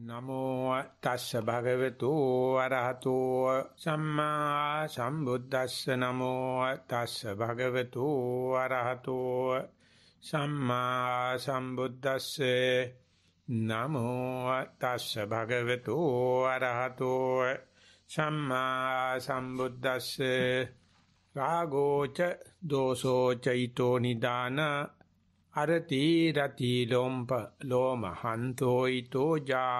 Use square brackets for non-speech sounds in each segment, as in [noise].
නමෝ තස්ස භගවතු අරහතෝ සම්මා සම්බුද්දස්ස නමෝ තස්ස භගවතු අරහතෝ සම්මා සම්බුද්දස්ස නමෝ තස්ස භගවතු අරහතෝ සම්මා සම්බුද්දස්ස රාගෝච දෝසෝච ඊතෝ නිදාන අරති රති ලොම්ප ලෝම හන්තෝ ඊතෝජා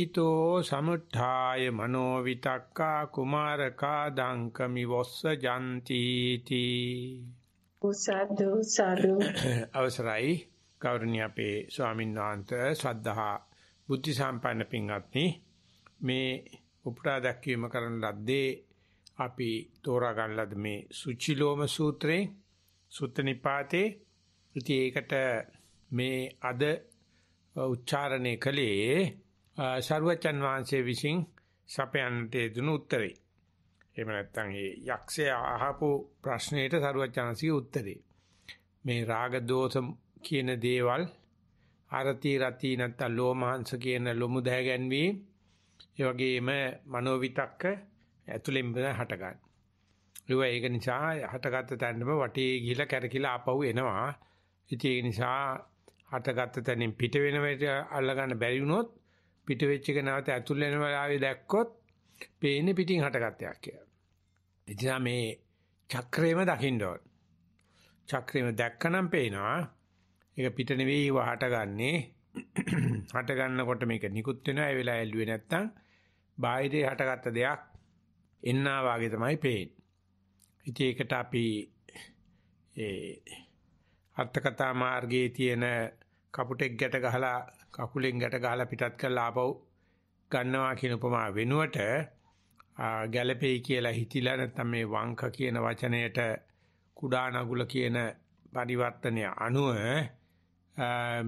ඊතෝ සමුත්ථාය මනෝ විතක්කා කුමාරකා දංකමි වොස්ස ජන්ති තී උසද්දු සරු [coughs] අවසරයි ගෞරවනීය අපේ ස්වාමීන් වහන්සේ ශ්‍රද්ධහා බුද්ධ සම්පන්න පින්වත්නි මේ උපුටා දැක්වීම කරන ලද්දේ අපි තෝරා ගන්න ලද්ද මේ සුචිලෝම සූත්‍රේ සුත්ත නිපාතේ ඉතින් ඒකට මේ අද උච්චාරණය කළේ ਸਰුවචන් වහන්සේ විසින් සපයන්නට දුණු උත්තරේ. එහෙම නැත්නම් මේ යක්ෂයා අහපු ප්‍රශ්නෙට ਸਰුවචන්සිගේ උත්තරේ. මේ රාග දෝෂ කියන දේවල් අරති රති නැත්නම් ලෝමහංශ කියන ලොමු දැහැ ගැන්වීම ඒ වගේම මනෝවිතක්ක ඇතුළෙන් හට ගන්න. ඒක නිසා හටගත්ත තැනම වටේ ගිහිලා කැරකිලා ආපහු එනවා. ඉතින් ඒ නිසා හටගත්ත තැනින් පිට වෙන වෙලට අල්ලගන්න බැරි වුණොත් පිට වෙච්ච එක නැවත ඇතුල් වෙන වෙලාවේ දැක්කොත් පේන්නේ පිටින් හටගත්තයක් කියලා. එනිසා මේ චක්‍රේම දකින්න ඕන. චක්‍රේම දැක්කනම් පේනවා ඒක පිට නෙවෙයි වහටගන්නේ. [clears throat] හට ගන්නකොට මේක නිකුත් වෙනවා ඒ වෙලාව ඇල්ලුවේ නැත්තම් බාහිරේ හටගත්ත දෙයක් එන්නා වාගේ තමයි පේන්නේ. ඉතින් ඒකට අපි ඒ අර්ථකථා මාර්ගයේ තියෙන කපුටෙක් ගැට ගහලා කකුලෙන් ගැට ගහලා පිටත් කරලා ආපහු ගන්නවා කියන උපමා වෙනුවට ගැළපෙයි කියලා හිතිලා නැත්නම් මේ වංක කියන වචනයට කුඩා නගුල කියන පරිවර්තනය අනුව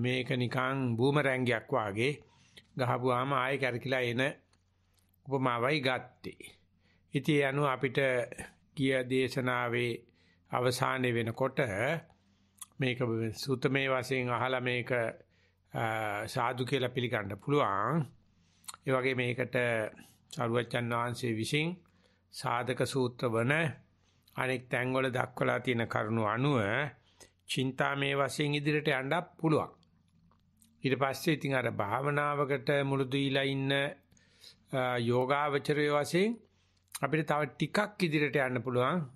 මේක නිකන් බූමරැංගයක් වාගේ ගහපුවාම ආයෙ කැරකිලා එන උපමාවයි ගත්තේ. ඉතින් අනුව අපිට ගිය දේශනාවේ අවසානයේ වෙනකොට මේක සුතමේ වශයෙන් අහලා මේක සාදු කියලා පිළිගන්න පුළුවන්. ඒ වගේ මේකට සරුවච්චන් වහන්සේ විසින් සාධක සූත්‍ර වන අනෙක් තැන්වල දක්වලා තියෙන කරුණු අනුව චින්තාමේ වශයෙන් ඉදිරියට යන්න පුළුවන්. ඊට පස්සේ ඉතින් අර භාවනාවකට මුළු දීලා ඉන්න යෝගාවචරය වශයෙන් අපිට තව ටිකක් ඉදිරියට යන්න පුළුවන්.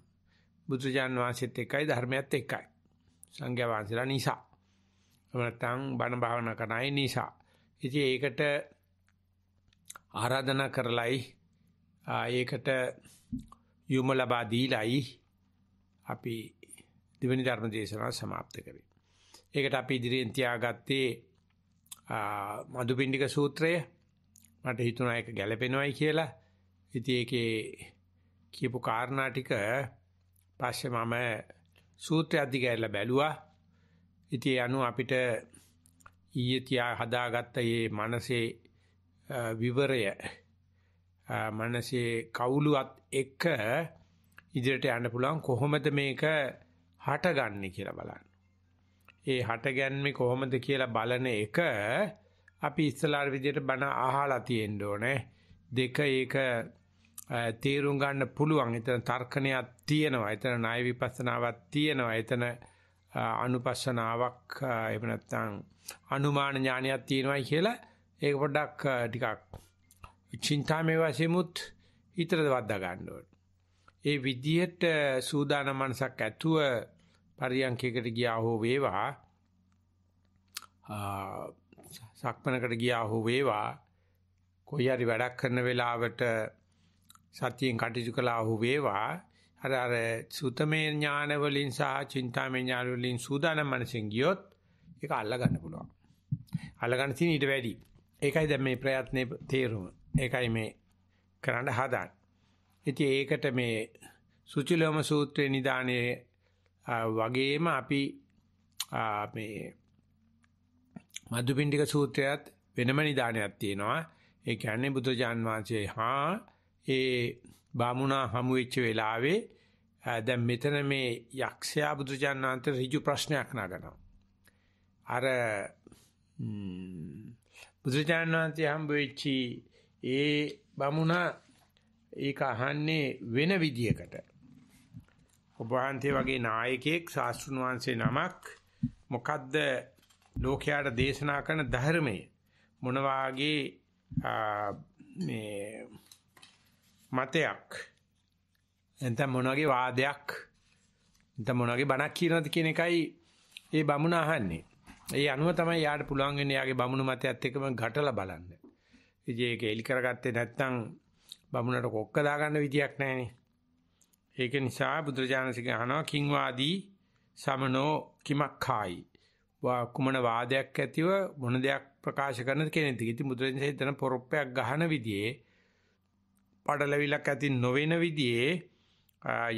බුදුජාන් වහන්සේත් එකයි ධර්මයත් එකයි. සංඝයා වහන්සේලා නිසා. නැත්නම් බණ භාවනා කරන අය නිසා. ඉතින් ඒකට ආරාධනා කරලයි ඒකට යොමු ලබා දීලයි අපි දෙවෙනි ධර්ම දේශනාව સમાપ્ત කරේ. ඒකට අපි ඉදිරියෙන් තියාගත්තේ මදුපිණ්ඩික සූත්‍රය. මට හිතුණා ඒක ගැළපෙනවයි කියලා. ඉතින් ඒකේ කියපු කාරණා ටික පස්සේ මම සූත්‍රය අධිකයලා බැලුවා. ඉතින් අනු අපිට ඊයේ තියා හදාගත්ත මේ මනසේ විවරය මනසේ කවුලුවත් එක ඉදිරියට යන්න පුළුවන් කොහොමද මේක හටගන්නේ කියලා බලන්න. ඒ හටගන්නේ කොහොමද කියලා බලන එක අපි ඉස්සලාර විදියට බණ අහලා තියෙන්න ඕනේ. දෙක ඒක තේරුම් ගන්න පුළුවන්. එතන තර්කණයක් තියෙනවා. එතන ණය විපස්සනාවක් තියෙනවා. එතන අනුපස්සනාවක් එහෙම නැත්නම් අනුමාන ඥානයක් තියෙනවා කියලා ඒක පොඩ්ඩක් ටිකක් චින්තාමේ වශයෙන්මුත් හිතට වද්දා ගන්න ඕනේ. ඒ විදිහට සූදානම් මනසක් ඇතුව පරියන්කයකට ගියා හෝ වේවා සක්මනකට ගියා හෝ වේවා කොයි හරි වැඩක් කරන වෙලාවට සතියෙන් කටයුතු කළා වූ වේවා අර අර සුතමේ ඥාන වලින් සහ චින්තාමේ ඥාන වලින් සූදානම් මනසෙන් ගියොත් ඒක අල්ලා ගන්න පුළුවන්. අල්ලා ගන්න තියෙන ඊට වැඩි. ඒකයි දැන් මේ ප්‍රයත්නයේ තේරුම. ඒකයි මේ කරන්න හදාන. ඉතින් ඒකට මේ සුචිලෝම සූත්‍රේ නිදානේ වගේම අපි මේ මදුපිණ්ඩික සූත්‍රයත් වෙනම නිදානයක් තියෙනවා. ඒ කියන්නේ බුදුජාන් වහන්සේ හා ඒ බාමුණා හමු වෙච්ච වෙලාවේ දැන් මෙතන මේ යක්ෂයා බුදුජානනාන්ත ඍජු ප්‍රශ්නයක් නගනවා. අර බුදුජානනාන්ත හම්බ වෙච්චි ඒ බමුණා ඒක අහන්නේ වෙන විදියකට. ඔබ වහන්සේ වගේ නායකයෙක් සාස්ෘණ වංශේ නමක් මොකද්ද ලෝකයාට දේශනා කරන ධර්මයේ මොන වාගේ මේ මතයක් නැත්නම් මොන වගේ වාදයක් නැත්නම් මොන වගේ බණක් කියනවද කියන එකයි ඒ බමුණ අහන්නේ. ඒ අනුව තමයි යාට පුළුවන් වෙන්නේ යාගේ බමුණ මතයත් එක්කම ගැටලා බලන්න. ඉතින් ඒක එලි කරගත්තේ නැත්නම් බමුණට කොක්ක දාගන්න විදියක් නැහැනේ. ඒක නිසා බුදුරජාණන්සේ අහනවා කිං වාදී සමනෝ කිමක්ඛායි. වා කුමන වාදයක් ඇතිව මොන දෙයක් ප්‍රකාශ කරනද කියන එක. ඉතින් බුදුරජාණන්සේ හිතන පොරොප්පයක් ගහන විදියේ පඩලවිලක් ඇති නොවන විදිහේ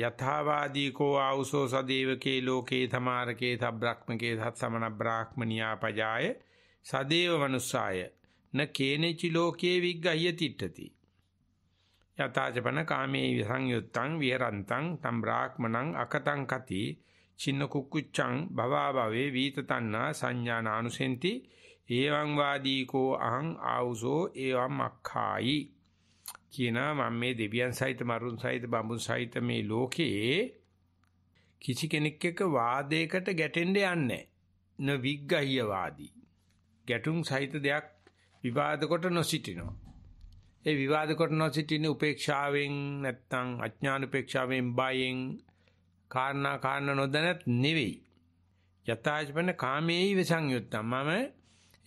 යථාවාදී කෝ ආවුසෝ සදේවකේ ලෝකේ තමාරකේ තබ්‍රක්මකේ සත් සමන බ්‍රාහ්මනියා පජාය සදේව මනුස්සාය න කේනෙචි ලෝකේ විග්ගහ්‍ය තිට්ඨති යතාජපන කාමේ සංයුත්තං විහරන්තං තම් බ්‍රාහ්මණං අකතං කති චින්න කුක්කුච්ඡං භවභවේ වීතතන්නා සංඥානානුසෙන්ති එවං වාදී කෝ අහං ආවුසෝ එවං අක්ඛායි කියනවා මම මේ දෙවියන් සහිත මරුන් සහිත බඹුන් සහිත මේ ලෝකයේ කිසි කෙනෙක් එක්ක වාදයකට ගැටෙන්න යන්නේ නවිග්ගහිය වාදී. ගැටුම් සහිත දෙයක් විවාද කොට නොසිටිනවා. ඒ විවාද කොට නොසිටින උපේක්ෂාවෙන් නැත්තම් අඥාන උපේක්ෂාවෙන් බයෙන් කාරණා කාරණ නොදැනත් නෙවෙයි. යථාජපන කාමේයි විසංයුත්තම් මම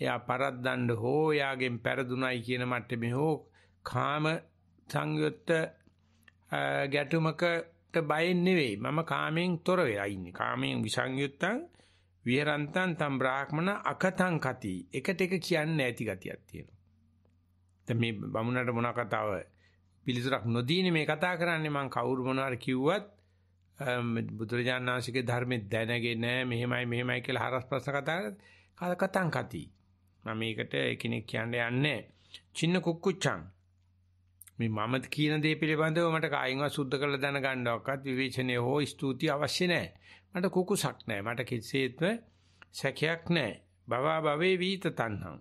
එයා පරද්දන්න හෝ එයාගෙන් පෙරදුණයි කියන මට්ටමේ හෝ කාම සංයුත්ත ගැටුමකට බයෙන් නෙවෙයි මම කාමයෙන් තොර වෙලා ඉන්නේ කාමයෙන් විසංයුත්තං විහෙරන්තං තම් බ්‍රාහ්මණ අකතං කති එකට එක කියන්නේ නැති ගතියක් තියෙනවා දැන් මේ බමුණට මොන කතාව පිළිතුරක් නොදීනේ මේ කතා කරන්නේ මං කවුරු මොනවාර කිව්වත් බුදුරජාණන් වහන්සේගේ ධර්මෙ දැනගෙන මෙහෙමයි මෙහෙමයි කියලා හරස් ප්‍රශ්න කතා කතා කතං කති මම මේකට කෙනෙක් කියන්න යන්නේ චින්න කුක්කුච්චං මේ මම කියන දේ පිළිබඳව මට කායින්වත් සුද්ධ කරලා දැනගන්නවක්වත් විවේචනය හෝ ස්තුතිය අවශ්‍ය නැහැ. මට කුකුසක් නැහැ. මට කිසිසේත්ම සැකයක් නැහැ. භවා භවේ වීත තණ්හං.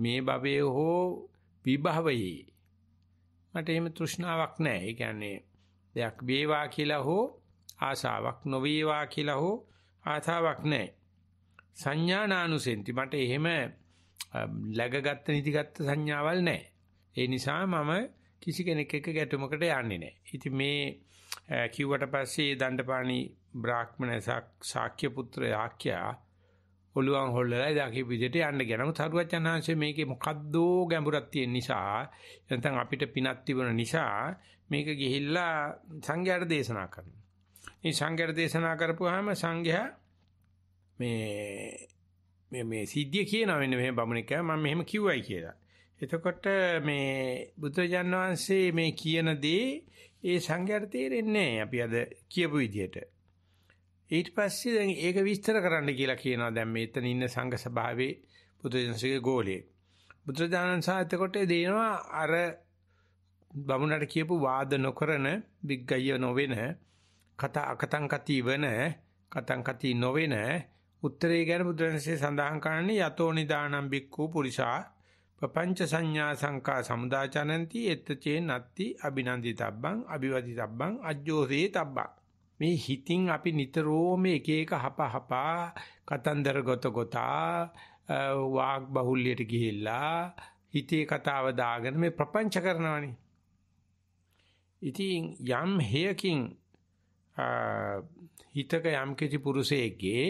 මේ භවයේ හෝ විභවයේ මට එහෙම තෘෂ්ණාවක් නැහැ. ඒ කියන්නේ දෙයක් වේවා කියලා හෝ ආසාවක් නොවේවා කියලා හෝ ආතාවක් නැහැ. සංඥානානුසෙන්ති මට එහෙම läගගත්ත නිදිගත්ත සංඥාවල් නැහැ. ඒ නිසා මම කිසි කෙනෙක් එක්ක ගැටුමකට යන්නේ නැහැ. ඉතින් මේ කිව්වට පස්සේ දණ්ඩපාණි බ්‍රාහ්මණසක් ශාක්‍ය පුත්‍ර යාක්‍යා ඔළුවන් හොල්ලලා දාකේ විදිහට යන්න ගියා. නමුත් හරුවචනාංශයේ මේකේ මොකද්දෝ ගැඹුරක් තියෙන නිසා නැත්නම් අපිට පිනක් තිබුණ නිසා මේක ගිහිල්ලා සංඝයාට දේශනා කරනවා. මේ සංඝයාට දේශනා කරපුවාම සංඝයා මේ මේ මේ සිද්ධිය කියනවා මෙන්න මෙහෙම බමුණෙක් මම මෙහෙම කිව්වයි කියලා. එතකොට මේ බුදුජන් වහන්සේ මේ කියන දේ ඒ සංඝයාට තේරෙන්නේ අපි අද කියපු විදිහට. ඊට පස්සේ දැන් ඒක විස්තර කරන්න කියලා කියනවා දැන් මෙතන ඉන්න සංඝ සභාවේ බුදුජන්සේගේ ගෝලයේ. බුදුජානන් සාහිතකොට දෙනවා අර බමුණට කියපු වාද නොකරන විග්ගය නොවන කතා අකතං කති වෙන කතං කති නොවන උත්තරේ ගැන බුදුරජාණන්සේ සඳහන් කරන්නේ යතෝ නිදානම් බික්කු පුරිසා පపంచ සංඥා සංකා සමුදාචනಂತಿ එත්තචේ නත්ති අබිනන්දිතබ්බං අබිවදිතබ්බං අජ්ජෝසේ තබ්බා මේ හිතින් අපි නිතරම එක එක හප හපා කතන්දර ගොත ගොතා වාග් බහුල්‍යයට ගිහිල්ලා හිතේ කතාව දාගෙන මේ ප්‍රපංච කරනවනේ ඉතින් යම් හේයකින් හිතක යම් කිසි පුරුෂයෙක්ගේ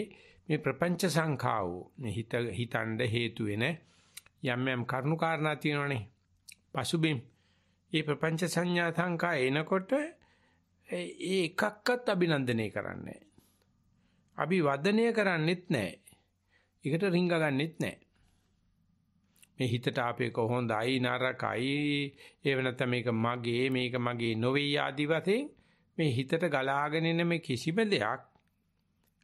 මේ ප්‍රපංච සංඛාව මේ හිත හිතන්න හේතු වෙන්නේ යම් යම් කරුණු කාරණා තියෙනවනේ. පසුබිම්. ඒ ප්‍රපංච සංඥා සංකා එනකොට ඒ එකක්වත් අභිනන්දනය කරන්නේ අභිවදනය කරන්නෙත් නැහැ. ඒකට රිංග ගන්නෙත් නැහැ. මේ හිතට අපේ කොහොඳයි නරකයි ඒව නැත්නම් මේක මගේ මේක මගේ නොවේ ආදි වශයෙන් මේ හිතට ගලාගෙන එන මේ කිසිම දෙයක්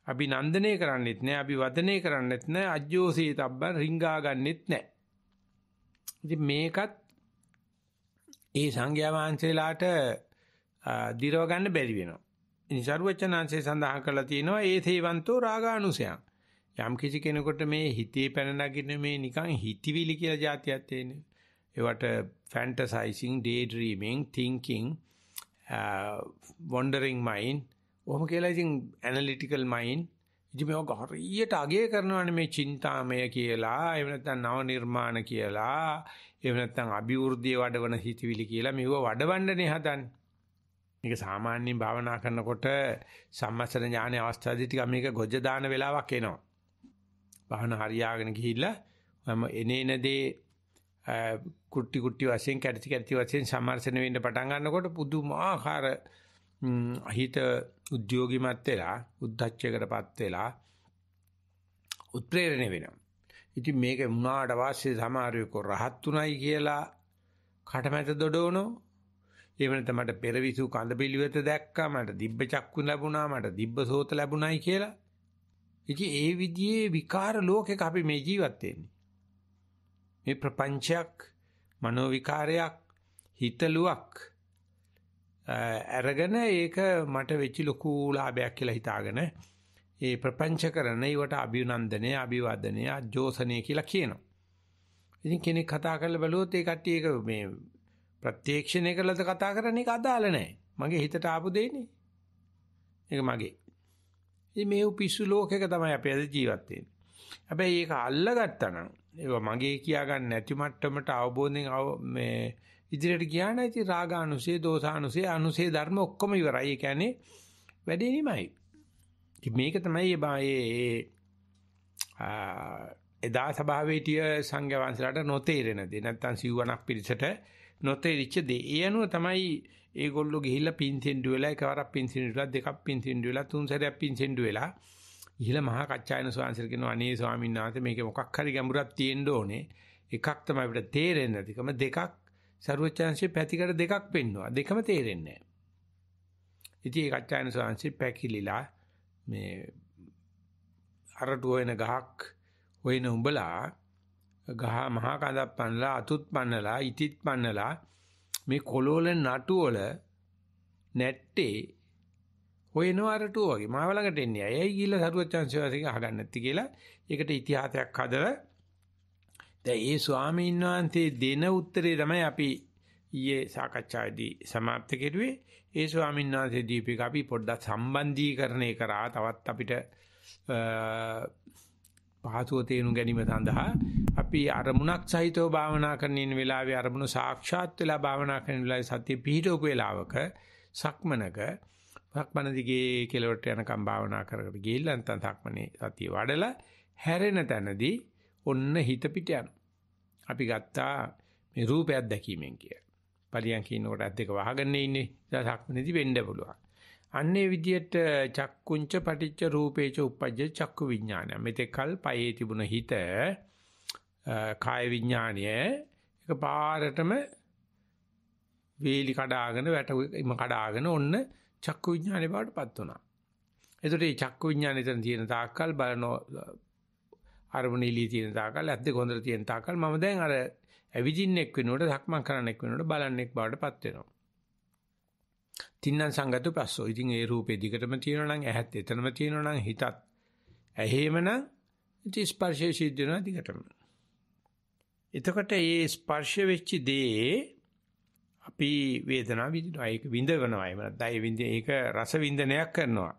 අභිනන්දනය කරන්නෙත් නැහැ අභිවදනය කරන්නෙත් නැහැ අජ්ජෝසී තබ්බන් රිංගා ගන්නෙත් නැහැ ඉතින් මේකත් ඒ සංඝයා වහන්සේලාට දිරව ගන්න බැරි වෙනවා. ඉනිසරුවචනාංශය සඳහන් කරලා තියෙනවා ඒ තේවන්තෝ රාගානුසයං. යම් කිසි කෙනෙකුට මේ හිතේ පැන නගින මේ නිකන් හිතවිලි කියලා જાතියක් තියෙන. ඒවට fantasizing, daydreaming, thinking, uh, wandering mind, ඔහොම කියලා ඉතින් analytical mind ඉතින් මේක හරියට අගය කරනවානේ මේ චින්තාමය කියලා, එහෙම නැත්නම් නව නිර්මාණ කියලා, එහෙම නැත්නම් අභිවෘද්ධිය වඩවන හිතවිලි කියලා මෙව වඩවන්නනේ හදන්නේ. මේක සාමාන්‍යයෙන් භාවනා කරනකොට සම්මස්තර ඥාන අවස්ථාවේදී ටිකක් මේක ගොජ දාන වෙලාවක් එනවා. භාවනා හරියාගෙන ගිහිල්ලා මම එනේනදී කුටි කුටි වශයෙන් කැටි කැටි වශයෙන් සම්මර්ෂණය වෙන්න පටන් ගන්නකොට පුදුමාකාර හිත උද්‍යෝගිමත් වෙලා උද්දච්චයකටපත් වෙලා උත්ප්‍රේරණය වෙනවා. ඉතින් මේක වුණාට පස්සේ සමහරවිට රහත් උනායි කියලා කටමැට දොඩවනෝ. එහෙම නැත්නම් මට පෙරවිසු කඳ පිළිවෙත දැක්කා මට දිබ්බ චක්කු ලැබුණා මට දිබ්බ සෝත ලැබුණයි කියලා. ඉතින් ඒ විදිහේ විකාර ලෝකයක අපි මේ ජීවත් වෙන්නේ. මේ ප්‍රපංචයක්, මනෝ විකාරයක්, හිතලුවක් අරගෙන ඒක මට වෙච්ච ලොකු ලාභයක් කියලා හිතාගෙන ඒ ප්‍රපංච කරන ඒවට අභිනන්දනය අභිවදනය අජෝසනය කියලා කියනවා. ඉතින් කෙනෙක් කතා කරලා බැලුවොත් ඒ කට්ටිය ඒක මේ ප්‍රත්‍යක්ෂණය කළාද කතා කරන එක අදාළ නැහැ. මගේ හිතට ආපු දෙන්නේ. ඒක මගේ. ඉතින් මේ උපිසු ලෝකයක තමයි අපි අද ජීවත් වෙන්නේ. හැබැයි ඒක අල්ලගත්තා නම් ඒවා මගේ කියා ගන්න නැති මට්ටමට අවබෝධයෙන් මේ ඉදිරියට ගියා නම් ඉතින් රාගානුසය, දෝසානුසය, අනුසය ධර්ම ඔක්කොම ඉවරයි. ඒ කියන්නේ වැඩේ නිමයි. මේක තමයි මේ එදා සභාවේදී සංඝ වංශලට නොතේරෙන දේ. නැත්තම් සිව්වණක් පිළිසට නොතේරිච්ච දේ. ඒ අනුව තමයි ඒගොල්ලෝ ගිහිල්ලා පින්සෙන්ඩු වෙලා එකවරක් පින්සෙන්ඩු වෙලා දෙකක් පින්සෙන්ඩු වෙලා තුන් සැරයක් පින්සෙන්ඩු වෙලා ගිහිල්ලා මහා කච්චායන ස්වාමීන් කියන අනේ ස්වාමීන් වහන්සේ මේකේ මොකක් හරි ගැඹුරක් තියෙන්න ඕනේ. එකක් තමයි අපිට තේරෙන්නේ නැතිකම දෙකක් සරුවචාන්සිය පැතිකඩ දෙකක් පෙන්නවා. දෙකම තේරෙන්නේ නැහැ. ඉතින් ඒ කච්චායන සාංශි පැකිලිලා මේ අරටුව වෙන ගහක් හොයන උඹලා ගහ මහා කඳක් පන්නලා අතුත් පන්නලා ඉතිත් පන්නලා මේ කොළවල නටු වල නැට්ටේ හොයන අරටුව වගේ මාව ළඟට එන්නේ. ඇයි ගිහිල්ලා සරුවචාන්සිය වාසික අහගන්න නැති කියලා ඒකට ඉතිහාසයක් හදලා දැන් ඒ ස්වාමීන් වහන්සේ දෙන උත්තරේ තමයි අපි ඊයේ සාකච්ඡාවේදී સમાપ્ત කෙරුවේ. ඒ ස්වාමීන් වහන්සේ දීපික අපි පොඩ්ඩක් සම්බන්ධීකරණය කරා තවත් අපිට පහසුව තේරුම් ගැනීම සඳහා අපි අරමුණක් සහිතව භාවනා කරන ඉන්න වෙලාවේ අරමුණු සාක්ෂාත් වෙලා භාවනා කරන වෙලාවේ සතිය පිහිටවක වේලාවක සක්මනක සක්මන දිගේ කෙලවට යනකම් භාවනා කරකට ගිහිල්ලා නැත්නම් සක්මනේ සතිය වඩලා හැරෙන තැනදී ඔන්න හිත පිට යනවා. අපි ගත්තා මේ රූපයක් දැකීමෙන් කියලා. පලියන් කියනකොට අත් දෙක වහගෙන ඉන්නේ. සක්මනේදී වෙන්න පුළුවන්. අන්නේ විදියට චක්කුංච පටිච්ච රූපේච උපජ්ජ චක්කු විඥානය. මෙතෙකල් පයේ තිබුණ හිත කාය විඥානය එකපාරටම වේලි කඩාගෙන වැටීම කඩාගෙන ඔන්න චක්කු විඥානේ බවට පත් වුණා. එතකොට මේ චක්කු විඥානේ තන තියෙන තාක්කල් බලන අරමුණ එළිය තියෙන තාකල් ඇද්ද කොන්දර තියෙන තාකල් මම දැන් අර ඇවිදින්නෙක් වෙනුවට ධක්මං කරන්නෙක් වෙනුවට බලන්නෙක් බවටපත් වෙනවා. තින්නම් සංගතු පස්සෝ. ඉතින් ඒ රූපේ දිගටම තියෙනවා නම් ඇහත් එතනම තියෙනවා නම් හිතත් ඇහිමන ඉති ස්පර්ශයේ සිද්ධ වෙනවා දිගටම. එතකොට මේ ස්පර්ශ වෙච්ච දේ අපි වේදනාව විඳිනවා. ඒක විඳවනවා. එහෙම නැත්නම් ඒ විඳ ඒක රස විඳනයක් කරනවා.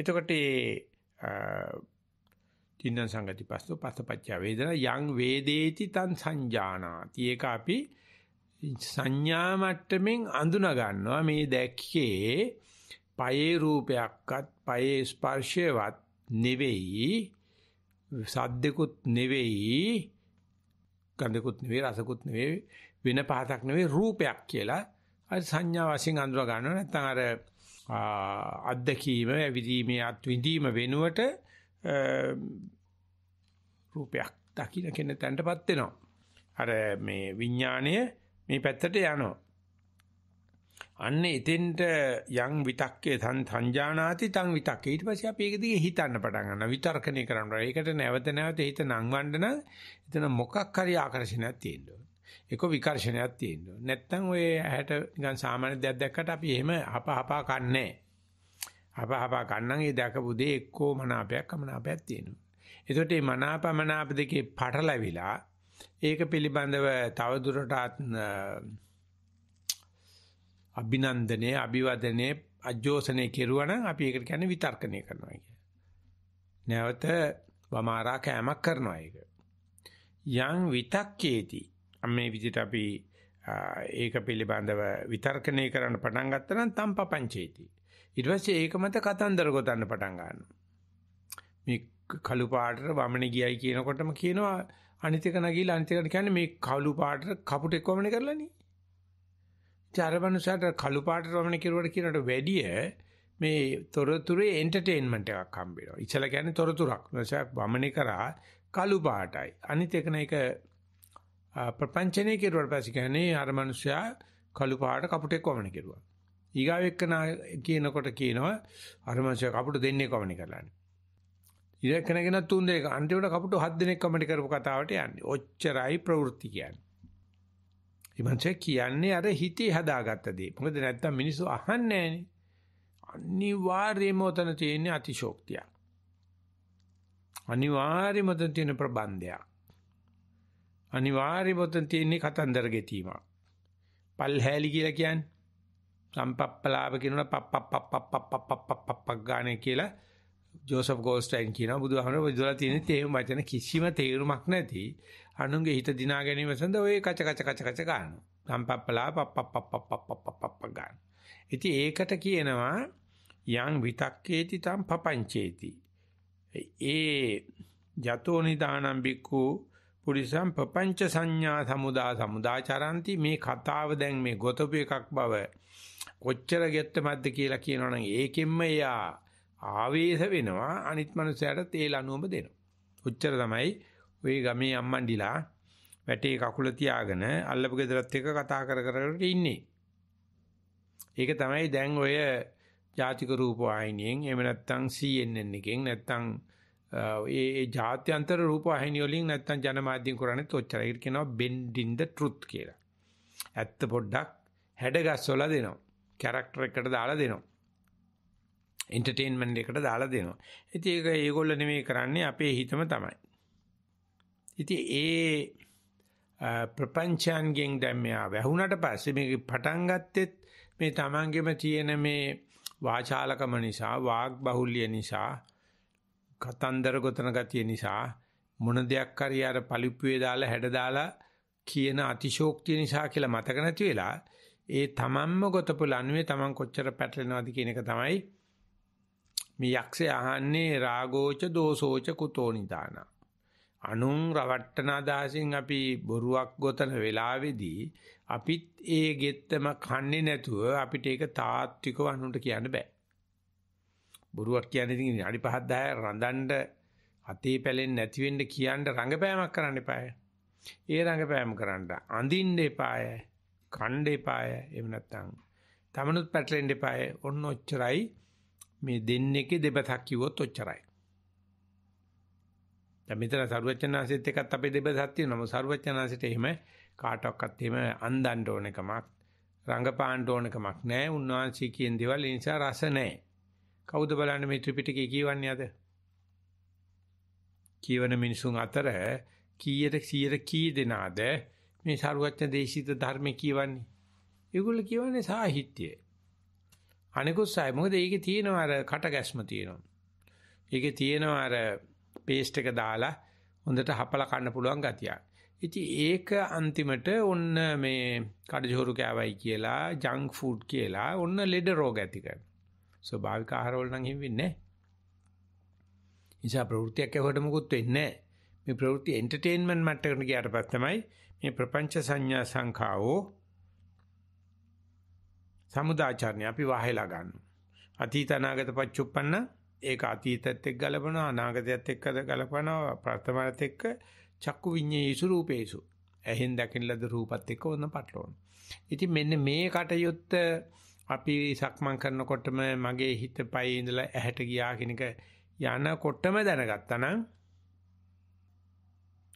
එතකොට තින්න සංගති පස්සෝ පස්සපච්ච වේදනා යං වේදේති තං සංජානාති ඒක අපි සංඥා මට්ටමින් අඳුනා ගන්නවා මේ දැක්කේ පයේ රූපයක්වත් පයේ ස්පර්ශයවත් නෙවෙයි සද්දෙකුත් නෙවෙයි ගන්ධෙකුත් නෙවෙයි රසෙකුත් නෙවෙයි වෙන පහසක් නෙවෙයි රූපයක් කියලා අර සංඥා වශයෙන් අඳුර ගන්නවා නැත්නම් අර අත්දැකීම ඇවිදීමේ අත්විඳීම වෙනුවට රූපයක් දකින්න කෙන තැනටපත් වෙනවා. අර මේ විඥාණය මේ පැත්තට යනවා. අන්න එතෙන්ට යම් විතක්කේ තන් සංජානාති තන් විතක්කේ ඊට පස්සේ අපි ඒක දිගේ හිතන්න පටන් ගන්නවා විතර්කණය කරනවා ඒකට නැවත නැවත හිත නංවන්න නම් එතන මොකක් හරි ආකර්ෂණයක් තියෙන්න ඕනේ ඒක විකර්ෂණයක් තියෙන්න ඕනේ නැත්තම් ඔය ඇහැට නිකන් සාමාන්‍ය දෙයක් දැක්කට අපි එහෙම හපහපා කන්නේ හපහපා කන්නම් ඒ දැකපු දේ එක්කෝ මනාපයක් අමනාපයක් තියෙනවා එතකොට මේ මනාපමනාප දෙකේ පටලැවිලා ඒක පිළිබඳව තවදුරටත් අභිනන්දනයේ අභිවදනයේ අජෝසනේ කෙරුවා නම් අපි ඒකට කියන්නේ විතර්කණය කරනවා කියලා. නැවත වමාරා කෑමක් කරනවා ඒක. යං විතක්කේති මේ විදිහට අපි ඒක පිළිබඳව විතර්කණය කරන්න පටන් ගත්තා නම් තම් පපංචේති. ඊට පස්සේ ඒක මත කතන්දර ගොතන්න පටන් ගන්නවා. මේ කළු පාටට වමනේ ගියයි කියනකොටම කියනවා අනිත් එක නැගීලා අනිත් එකට කියන්නේ මේ කළු පාටට කපුටෙක් වමනේ කරලානේ. චරබනුසාට කළු පාටට වමනේ කිරුවට කියනට වැඩිය මේ තොරතුරේ එන්ටර්ටේන්මන්ට් එකක් හම්බ වෙනවා. ඉතල කියන්නේ තොරතුරක්. නැසක් වමනේ කරා කළු පාටයි. අනිත් එක නේක ප්‍රපංචනේ කිරුවට පස්සේ කියන්නේ අර මනුස්සයා කළු පාට කපුටෙක් වමනේ කිරුවා. ඊගාව එක්කන කියනකොට කියනවා අර මනුස්සයා කපුට දෙන්නේ කොමනේ කරලානේ. ඉලක්කනගෙන තුන් දෙක අන්තිමට කපුටු හත් දිනක් කමෙන්ට් කරපු කතාවට යන්නේ. ඔච්චරයි ප්‍රවෘත්ති කියන්නේ. ඉමන්සේ කියන්නේ අර හිතේ හදාගත්ත දේ. මොකද නැත්තම් මිනිස්සු අහන්නේ නැහනේ. අනිවාර්යයෙන්ම උතන තියෙන අතිශෝක්තිය. අනිවාර්යයෙන්ම උතන තියෙන ප්‍රබන්ධයක්. අනිවාර්යයෙන්ම උතන තියෙන කතන්දර ගෙතීමක්. පල්හැලි කියලා කියන්නේ සම්පප්පලාව කියනවා පප්පප්පප්පප්පප්පප්පප් ගානේ කියලා ජෝසප් ගෝල්ස්ටයින් කියනවා බුදුහාමර විදලා තියෙන තේම වචන කිසිම තේරුමක් නැති අනුන්ගේ හිත දිනා ගැනීම සඳහා ඔය කච කච කච කච ගන්නවා සම්පප්පලා පප්පප්පප්පප්පප්පප්ප ගන්න. ඉතින් ඒකට කියනවා යං විතක්කේති තම් පපංචේති. ඒ යතෝ නිදානම් බික්කු පුරිසම් පපංච සංඥා සමුදා සමුදාචරಂತಿ මේ කතාව දැන් මේ ගොතපු එකක් බව කොච්චර ගැත්තමත්ද කියලා කියනවනම් ඒකෙන්ම එයා ආවේශ වෙනවා අනිත් මනුස්සයාට තේල අනුවම දෙනවා. ඔච්චර තමයි ওই ගමේ අම්මන්ඩිලා වැටේ කකුල තියාගෙන අල්ලපු ගෙදරත් එක්ක කතා කර කර ඉන්නේ. ඒක තමයි දැන් ඔය ජාතික රූප වාහිනියෙන් එහෙම නැත්නම් CNN එකෙන් නැත්නම් ඒ ඒ ජාත්‍යන්තර රූප වාහිනිය වලින් නැත්නම් ජනමාධ්‍යයෙන් කරන්නේ ඔච්චරයි. ඒකට කියනවා bending the truth කියලා. ඇත්ත පොඩ්ඩක් හැඩ ගස්වලා දෙනවා. කැරක්ටර් එකකට දාලා දෙනවා. එන්ටර්ටේන්මන්ට් එකට දාලා දෙනවා. ඉතින් ඒක ඒගොල්ලෝ නෙමෙයි කරන්නේ අපේ හිතම තමයි. ඉතින් ඒ ප්‍රපංචයන්ගෙන් දැන් මෙයා වැහුණට පස්සේ මේක පටන් ගත්තෙත් මේ Tamanගෙම තියෙන මේ වාචාලකම නිසා, වාග් බහුල්‍ය නිසා, කතන්දර ගොතන ගතිය නිසා මොන දෙයක් හරි අර පලිප්පුවේ දාලා හැඩ දාලා කියන අතිශෝක්තිය නිසා කියලා මතක නැති වෙලා ඒ තමන්ම ගොතපු ලණුවේ තමන් කොච්චර පැටලෙනවද කියන එක තමයි මේ යක්ෂය අහන්නේ රාගෝච දෝසෝච කුතෝ නිදානා අනුන් රවට්ටන අදහසින් අපි බොරුවක් ගොතන වෙලාවේදී අපිත් ඒ ගෙත්තම කන්නේ නැතුව අපිට ඒක තාත්විකව අනුන්ට කියන්න බෑ. බොරුවක් කියන්නේ ඉතින් අඩි 5 10 රඳන්ඩ අතේ පැලෙන්නේ නැති වෙන්න කියන්න රංගපෑමක් කරන්න එපාය. ඒ රංගපෑම කරන්න අඳින්න එපාය, කණ්ඩ එපාය, එහෙම නැත්නම් තමනුත් පැටලෙන්න එපාය. ඔන්න ඔච්චරයි මේ දෙන්නේකේ දෙපසක් කිව්වොත් ඔච්චරයි. දැන් මෙතන සරුවචනාංශෙත් එකත් අපේ දෙපසක් තියෙනවා. සරුවචනාංශෙට එහෙම කාටවත් එහෙම අන්දන්න ඕනකමක් රංගපාන්න ඕනකමක් නැහැ. උන්වංශී කියන දේවල් ඒ නිසා රස නැහැ. කවුද බලන්නේ මේ ත්‍රිපිටකය කියවන්නේ අද? කියවන මිනිසුන් අතර කීයට 100ට කී දෙනාද මේ සරුවචන දේශිත ධර්ම කියවන්නේ? ඒගොල්ලෝ කියවන්නේ සාහිත්‍යය. අනිකුත් සයි මොකද ඒකේ තියෙනවා අර කට ගැස්ම තියෙනවා. ඒකේ තියෙනවා අර පේස්ට් එක දාලා හොඳට හපලා කන්න පුළුවන් ගතියක්. ඉතින් ඒක අන්තිමට ඔන්න මේ කඩජෝරු කෑවයි කියලා ජංක් ෆුඩ් කියලා ඔන්න ලෙඩ රෝග ඇති කරනවා. ස්වභාවික ආහාරවල නම් හිම වෙන්නේ නැහැ. නිසා ප්‍රවෘත්තියක් ඇහුවට මුකුත් වෙන්නේ නැහැ. මේ ප්‍රවෘත්ති එන්ටර්ටේන්මන්ට් මට්ටමකට ගියාට පස්සෙ තමයි මේ ප්‍රපංච සංඥා සංඛාවෝ සමුදාචරණය අපි වහලා ගන්නවා. අතීත අනාගත පච්චුප්පන්න ඒක අතීතයත් එක්ක ගලපනවා අනාගතයත් එක්ක ගලපනවා ප්‍රතමරත් එක්ක චක්කු විඤ්ඤේසු රූපේසු. ඇහෙන් දකින ලද රූපත් එක්ක ඕන පටලවන. ඉතින් මෙන්න මේ කටයුත්ත අපි සක්මන් කරනකොටම මගේ හිත පයේ ඉඳලා ඇහැට ගියා කියන එක යනකොටම දැනගත්තා නම්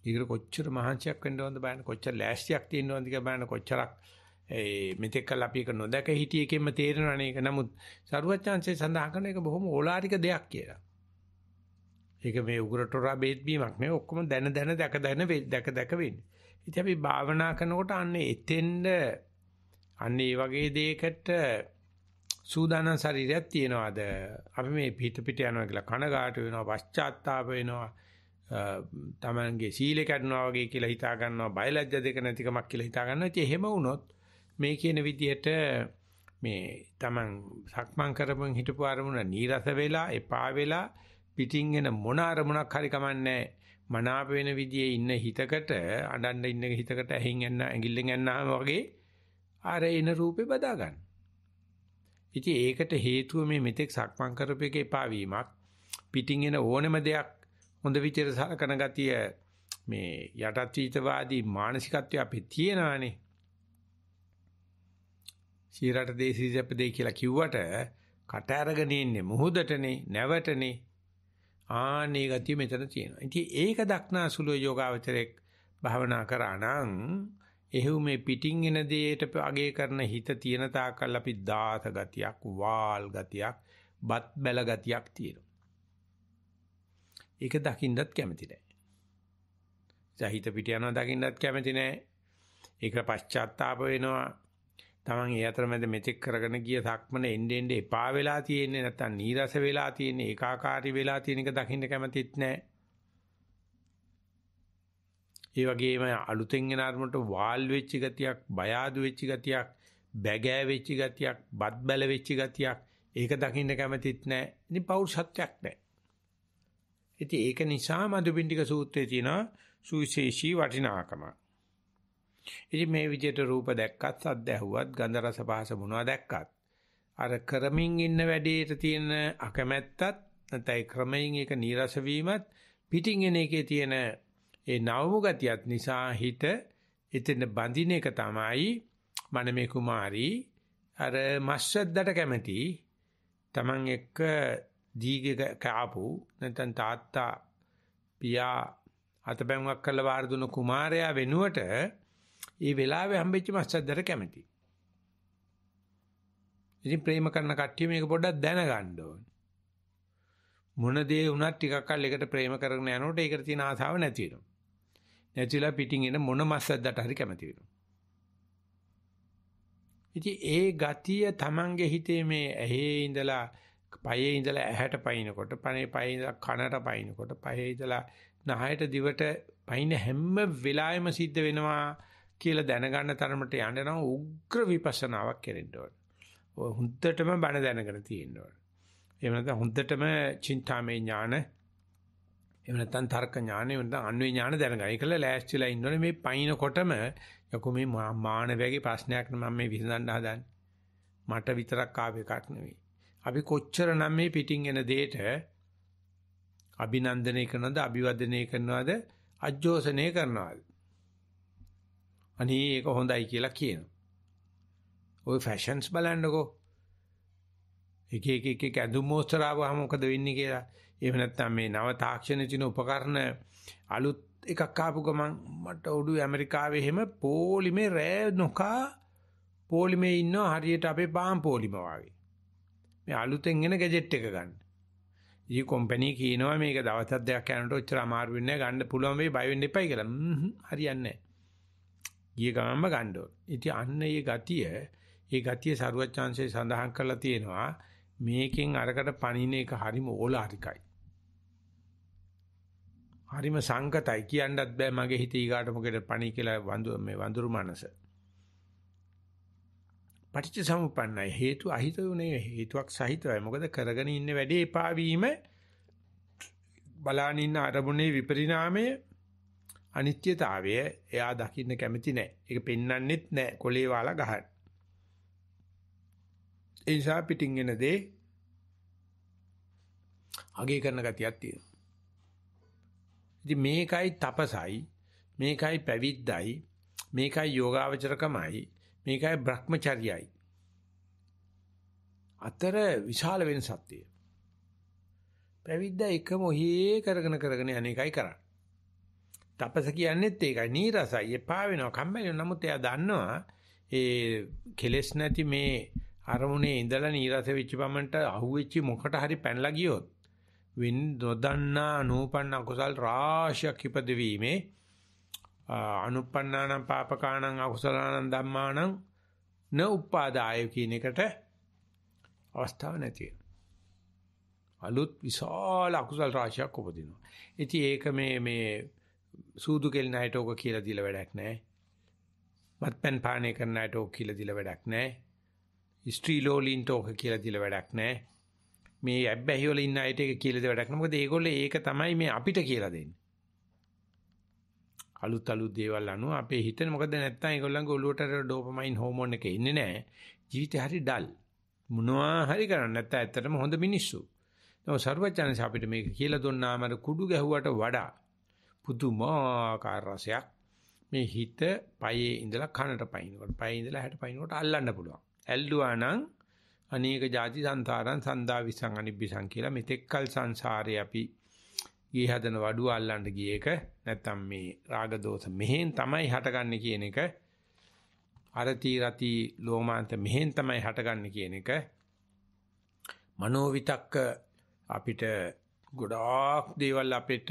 ඊගොල්ල කොච්චර මහන්සියක් වෙන්න ඕනද බලන්න කොච්චර ලෑස්තියක් තියෙන්න ඕනද කියලා බලන්න කොච්චරක් ඒ මෙතෙක් කල් අපි එක නොදක හිටිය එකෙන්ම තේරෙනවා නේක. නමුත් සරුවචාන්සේ සඳහන් කරන එක බොහොම ඕලාරික දෙයක් කියලා. ඒක මේ උගරටොරා බේත් බීමක් නෙවෙයි ඔක්කොම දැන දැන දැක දැන දැක දැක වෙන්නේ. ඉතින් අපි භාවනා කරනකොට අන්නේ එතෙන්ද අන්නේ මේ වගේ දෙයකට සූදානම් ශරීරයක් තියනවාද? අපි මේ පිට පිට යනවා කියලා කනගාටු වෙනවා, පශ්චාත්තාප වෙනවා. තමන්ගේ සීලය කැඩනවා වගේ කියලා හිතා ගන්නවා, බයලජ්‍ය දෙක නැතිකමක් කියලා හිතා ගන්නවා. ඉතින් එහෙම වුණොත් මේ කියන විදිහට මේ Taman සක්මන් කරමින් හිටපු අරමුණ නීරස වෙලා එපා වෙලා පිටින් එන මොන අරමුණක් හරි කමන්නේ මනාප වෙන විදිහේ ඉන්න හිතකට අඬන්න ඉන්න හිතකට ඇහින් යන ඇඟිල්ලෙන් යනවාම වගේ අර එන රූපේ බදා ගන්න. ඉතින් ඒකට හේතුව මේ මෙතෙක් සක්මන් කරපු එක එපා වීමක් පිටින් එන ඕනම දෙයක් හොඳ විචාර සලකන ගතිය මේ යටත්විතවාදී මානසිකත්වය අපේ තියෙනවානේ. සියරට දේ සීසප් දෙයි කියලා කිව්වට කට අරගෙන ඉන්නේ මුහුදටනේ නැවටනේ ආනේ ගතිය මෙතන තියෙනවා. ඉතින් ඒක දක්නාසුළු යෝගාවචරයක් භාවනා කරා නම් එහෙව් මේ පිටින් එන දේට අගේ කරන හිත තියෙන තාකල් අපි දාත ගතියක්, වාල් ගතියක්, බත් බැල ගතියක් තියෙනවා. ඒක දකින්නත් කැමති නැහැ. ජහිත පිට යනවා දකින්නත් කැමති නැහැ. ඒක පශ්චාත්තාප වෙනවා Taman ඒ අතරමැද මෙතෙක් කරගෙන ගිය සක්මන එන්න එන්න එපා වෙලා තියෙන්නේ නැත්තම් නීරස වෙලා තියෙන්නේ ඒකාකාරී වෙලා තියෙන එක දකින්න කැමතිත් නැහැ. ඒ වගේම අලුතෙන් එන අරමුණට වාල් වෙච්ච ගතියක්, බය ආදු වෙච්ච ගතියක්, බැගෑ වෙච්ච ගතියක්, බත් බැල වෙච්ච ගතියක් ඒක දකින්න කැමතිත් නැහැ. ඉතින් පෞරුෂත්වයක් නැහැ. ඉතින් ඒක නිසා මදුබින්දික සූත්‍රයේ තියෙනවා සුවිශේෂී වටිනාකමක්. ඉතින් මේ විදිහට රූප දැක්කත්, සද්ද ඇහුවත්, ගන්ධ රස පහස මොනවා දැක්කත් අර කරමින් ඉන්න වැඩේට තියෙන අකමැත්තත් නැත්නම් ක්‍රමයෙන් ඒක නීරස වීමත් පිටින් එන එකේ තියෙන ඒ නවමු ගතියත් නිසා හිත එතන බඳින එක තමයි මනමේ කුමාරි අර මස්සද්දට කැමති Taman එක්ක දීගක කාපු නැත්නම් තාත්තා පියා අතබැම්මක් කරලා වාර දුන කුමාරයා වෙනුවට ඒ වෙලාවේ හම්බෙච්ච මස්සද්දට කැමති. ඉතින් ප්‍රේම කරන කට්ටිය මේක පොඩ්ඩක් දැනගන්න ඕන. මොන දේ වුණත් ටිකක් කල් එකට ප්‍රේම කරගෙන යනකොට ඒකට තියෙන ආසාව නැති වෙනවා. නැතිලා පිටින් එන මොන මස්සද්දට හරි කැමති වෙනවා. ඉතින් ඒ ගතිය Tamange හිතේ මේ ඇහි ඉඳලා පයේ ඉඳලා ඇහැට පයින්නකොට පනේ පයේ ඉඳලා කනට පයින්නකොට පයේ ඉඳලා නහයට දිවට පයින්න හැම වෙලාවෙම සිද්ධ වෙනවා කියලා දැනගන්න තරමට යන්න නම් උග්‍ර විපස්සනාවක් කෙරෙන්න ඕන. ඔය හුද්දටම බණ දැනගෙන තියෙන්න ඕන. එහෙම නැත්නම් හුද්දටම චින්තාමේ ඥාන එහෙම නැත්නම් තර්ක ඥාන එහෙම නැත්නම් අන්වේ ඥාන දැනගන්න. ඒකල ලෑස්තිලා ඉන්න ඕනේ මේ පයින්කොටම යකෝ මේ මානවයාගේ ප්‍රශ්නයක් නම් මම මේ විසඳන්න හදන්නේ. මට විතරක් ආව එකක් නෙවෙයි. අපි කොච්චර නම් මේ පිටින් එන දෙයට අභිනන්දනය කරනවද අභිවදනය කරනවද අජෝසනය කරනවද අනේ ඒක හොඳයි කියලා කියනවා. ওই ෆැෂන්ස් බලන්නකෝ. එක එක එක එක ඇඳුම් මෝස්තර ආවම මොකද වෙන්නේ කියලා. එහෙම නැත්නම් මේ නව තාක්ෂණ තියෙන උපකරණ අලුත් එකක් ආපු ගමන් මට ඔඩු ඇමරිකාවේ හැම පොලිමේ රෑ නොකා පොලිමේ ඉන්නවා හරියට අපේ පාම් පොලිම වගේ. මේ අලුතෙන් එන ගැජට් එක ගන්න. ඊ කම්පැනි කියනවා මේක දවස් හත් දෙකක් යනකොට ඔච්චර අමාරු වෙන්නේ නැහැ ගන්න පුළුවන් වෙයි බය වෙන්න එපයි කියලා. හ්ම් හරියන්නේ නැහැ. ගිය ගාම්ම ගන්න ඕන. ඉතින් අන්න ඒ ගතිය, ඒ ගතිය සරුවචාන්සේ සඳහන් කරලා තියෙනවා මේකෙන් අරකට පණින එක හරිම ඕලාරිකයි. හරිම සංකතයි කියන්නත් බෑ මගේ හිත ඊගාට මොකද පණි කියලා වඳු මේ වඳුරු මනස. පටිච්ච සමුප්පන්නයි හේතු අහිතුනේ හේතුවක් සහිතවයි. මොකද කරගෙන ඉන්න වැඩේ එපා වීම බලානින්න අරමුණේ විපරිණාමය අනිත්‍යතාවය එයා දකින්න කැමති නැහැ. ඒක පෙන්වන්නෙත් නැහැ. කොලේ වාලා ගහන. ඒ නිසා පිටින් එන දේ අගේ කරන ගතියක් තියෙනවා. ඉතින් මේකයි තපසයි, මේකයි පැවිද්දයි, මේකයි යෝගාවචරකමයි, මේකයි භ්‍රමචර්යයි. අතර විශාල වෙනසක් තියෙනවා. පැවිද්දා එකම ඔහේ කරගෙන කරගෙන යන එකයි කරන්නේ. තපස කියන්නේත් ඒකයි නීරසයි එපා වෙනවා කම්මැලි නමුත් එයා දන්නවා ඒ කෙලෙස් නැති මේ අරමුණේ ඉඳලා නීරස වෙච්ච පමණට අහුවෙච්ච මොකට හරි පැනලා ගියොත් වෙන නොදන්නා නූපන්න අකුසල් රාශියක් ඉපදවීමේ අනුප්පන්නානම් පාපකානම් අකුසලානම් ධම්මානම් න උපාදාය කියන එකට අවස්ථාව නැති අලුත් විශාල අකුසල් රාශියක් උපදිනවා. ඉතින් ඒක මේ මේ සූදු කෙල් ණයට ඕක කියලා දීලා වැඩක් නැහැ. මත්පැන් පානය කරන ණයට ඕක කියලා දීලා වැඩක් නැහැ. ස්ත්‍රී ලෝලින්ට ඕක කියලා දීලා වැඩක් නැහැ. මේ ඇබ්බැහි වල ඉන්න අයට ඒක කියලා දීලා වැඩක් නැහැ. මොකද ඒගොල්ලෝ ඒක තමයි මේ අපිට කියලා දෙන්නේ. අලුත් අලුත් දේවල් අනුව අපේ හිතේ මොකද නැත්තම් ඒගොල්ලන්ගේ ඔළුවට ඩෝපමයින් හෝමෝන් එක ඉන්නේ නැහැ. ජීවිතේ හරි ඩල්. මොනවා හරි කරන්න නැත්තම් ඇත්තටම හොඳ මිනිස්සු. නමුත් සර්වඥයන් අපිට මේක කියලා දුන්නාම කුඩු ගැහුවට වඩා පුදුමාකාර රසයක් මේ හිත පයේ ඉඳලා කනට පයින්නකොට පයේ ඉඳලා හැට පයින්නකොට අල්ලන්න පුළුවන් ඇල්ලුවා නම් අනේක ಜಾති සංතාරං සන්දා විසං අනිබ්බිසං කියලා මෙතෙක්කල් සංසාරේ අපි ගියේ හදන වඩුව අල්ලන්න ගිය එක නැත්තම් මේ රාග දෝෂ මෙහෙන් තමයි හටගන්නේ කියන එක අරති රති ලෝමාන්ත මෙහෙන් තමයි හටගන්නේ කියන එක මනෝවිතක්ක අපිට ගොඩාක් දේවල් අපිට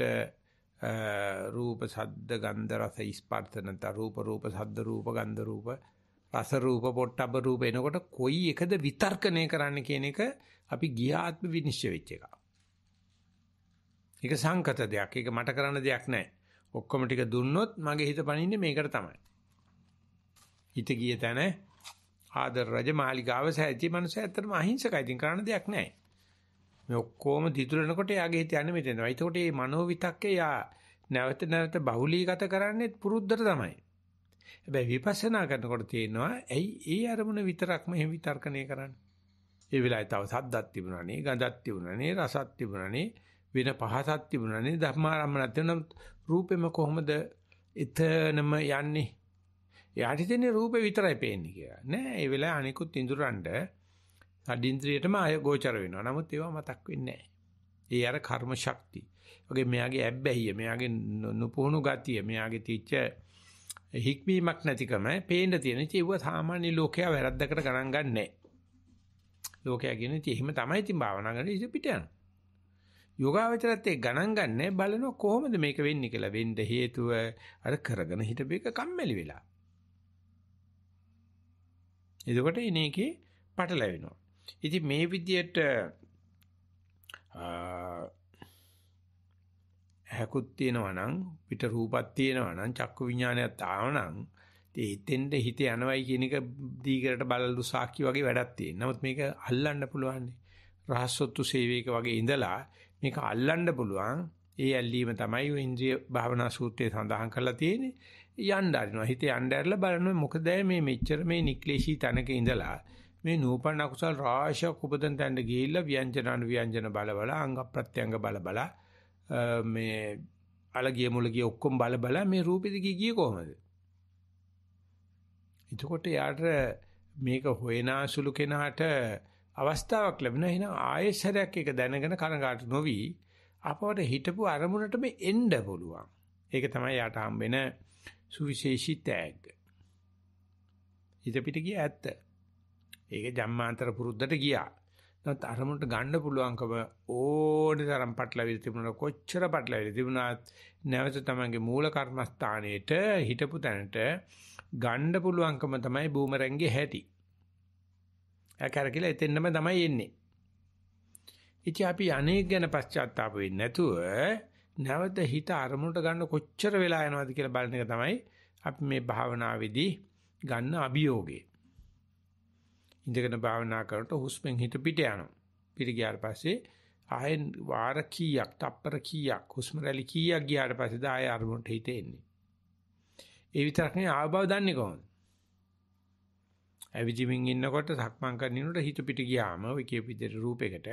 රූප සද්ද ගන්ධ රස ස්පර්ශ නැත්නම් රූප රූප සද්ද රූප ගන්ධ රූප රස රූප පොට්ටබ්බ රූප එනකොට කොයි එකද විතර්කණය කරන්න කියන එක අපි ගිය ආත්ම විනිශ්චය වෙච්ච එක. ඒක සංකත දෙයක්. ඒක මට කරන්න දෙයක් නැහැ. ඔක්කොම ටික දුන්නොත් මගේ හිත පණින්නේ මේකට තමයි. හිත ගිය තැන ආදර රජ මාලිගාව සෑදී මනුස්සය ඇත්තටම අහිංසකයි. ඉතින් කරන්න දෙයක් නැහැ. මේ ඔක්කොම දිදුලනකොට යාගේ හිත යන්නේ මෙතනවා. එතකොට මේ මනෝවිතක්කේ යා නැවත නැවත බහුලීගත කරන්නේ පුරුද්දට තමයි. හැබැයි විපස්සනා කරනකොට තියෙනවා ඇයි ඒ අරමුණ විතරක්ම එහෙම විතර්කණය කරන්නේ? ඒ වෙලාවේ තව සද්දක් තිබුණා නේ, ගඳක් තිබුණා නේ, රසක් තිබුණා නේ, වෙන පහසක් තිබුණා නේ, ධර්මාරම්මණක් තිබුණා. රූපෙම කොහොමද එතනම යන්නේ? එයාට තියෙන රූපේ විතරයි පේන්නේ කියලා. නෑ, ඒ වෙලාවේ අනිකුත් ඉඳුරන්ට තඩින්ද්‍රියටම අය ගෝචර වෙනවා. නමුත් ඒවා මතක් වෙන්නේ ඒ අර කර්ම ශක්තිය. වගේ මෙයාගේ ඇබ්බැහිය, මෙයාගේ නුපුහුණු ගතිය, මෙයාගේ තිච්ච හික්මීමක් නැතිකම පේන්න තියෙන ඉතින් ඒව සාමාන්‍ය ලෝකයා වැරද්දකට ගණන් ගන්නෑ. ලෝකයා කියන්නේ ඉතින් එහෙම තමයි ඉතින් භාවනා කරලා ඉතින් පිට යනවා. යෝගාවචරත් ඒ ගණන් ගන්න බලන කොහොමද මේක වෙන්නේ කියලා වෙන්න හේතුව අර කරගෙන හිටපේක කම්මැලි වෙලා. එතකොට ඉනේකේ පටලැවෙනවා. ඉතින් මේ විදියට හැකුත් තියෙනවා නම් පිට රූපක් තියෙනවා නම් චක්කු විඥානයක් තාව නම් එතෙන්ට හිත යනවයි කියන එක දීකරට බලලු සාක්ෂි වගේ වැඩක් තියෙනවා. නමුත් මේක අල්ලන්න පුළුවන්. රහස්සොත්තු සේවයක වගේ ඉඳලා මේක අල්ලන්න පුළුවන්. ඒ ඇල්ලීම තමයි ඉන්ද්‍රිය භාවනා සූත්‍රයේ සඳහන් කරලා තියෙන්නේ. යන්න අරිනවා. හිත යන්න ඇරලා බලනවා මොකද මේ මෙච්චර මේ නික්ලේශී තැනක ඉඳලා මේ නූපන්න කුසල් රාශියක් උපදන් තැන්න ගිහිල්ලා ව්‍යංජන අනු ව්‍යංජන බල බල අංග ප්‍රත්‍යංග බල බල මේ අලගිය මුලගිය ඔක්කොම බල බල මේ රූපෙදි ගියේ කොහමද? එතකොට යාට මේක හොයනාසුළු කෙනාට අවස්ථාවක් ලැබුණා එහෙනම් ආයෙත් හැරයක් එක දැනගෙන කනගාට නොවි අපවට හිටපු අරමුණටම එන්න පුළුවන්. ඒක තමයි යාට හම්බෙන සුවිශේෂී තෑග්ග. හිත පිට ගිය ඇත්ත. ඒක ජම්මාන්තර පුරුද්දට ගියා. නමුත් අරමුණට ගන්න පුළුවන්කම ඕනි තරම් පටලවිලි තිබුණා කොච්චර පටලවිලි තිබුණත් නැවත තමන්ගේ මූල කර්මස්ථානයේට හිටපු තැනට ගන්න පුළුවන්කම තමයි බූමරැන්ගේ හැටි. ඇකර කියලා එතෙන්නම තමයි එන්නේ. ඉතින් අපි අනේක ගැන පශ්චාත්තාප වෙන්නේ නැතුව නැවත හිත අරමුණට ගන්න කොච්චර වෙලා යනවද කියලා බලන එක තමයි අපි මේ භාවනාවේදී ගන්න අභියෝගේ. ඉඳගෙන භාවනා කරනකොට හුස්මෙන් හිත පිට යනවා. පිට ගියාට පස්සේ ආයෙන් වාර කීයක්, තප්පර කීයක්, හුස්ම රැලි කීයක් ගියාට පස්සේ ආයෙ අරමුණට හිත එන්නේ. ඒ විතරක් නෙවෙයි ආවබව දන්නේ කොහොමද? ඇවිදිමින් ඉන්නකොට සක්මන් කරනකොට හිත පිට ගියාම ඔය කියපු විදිහට රූපයකට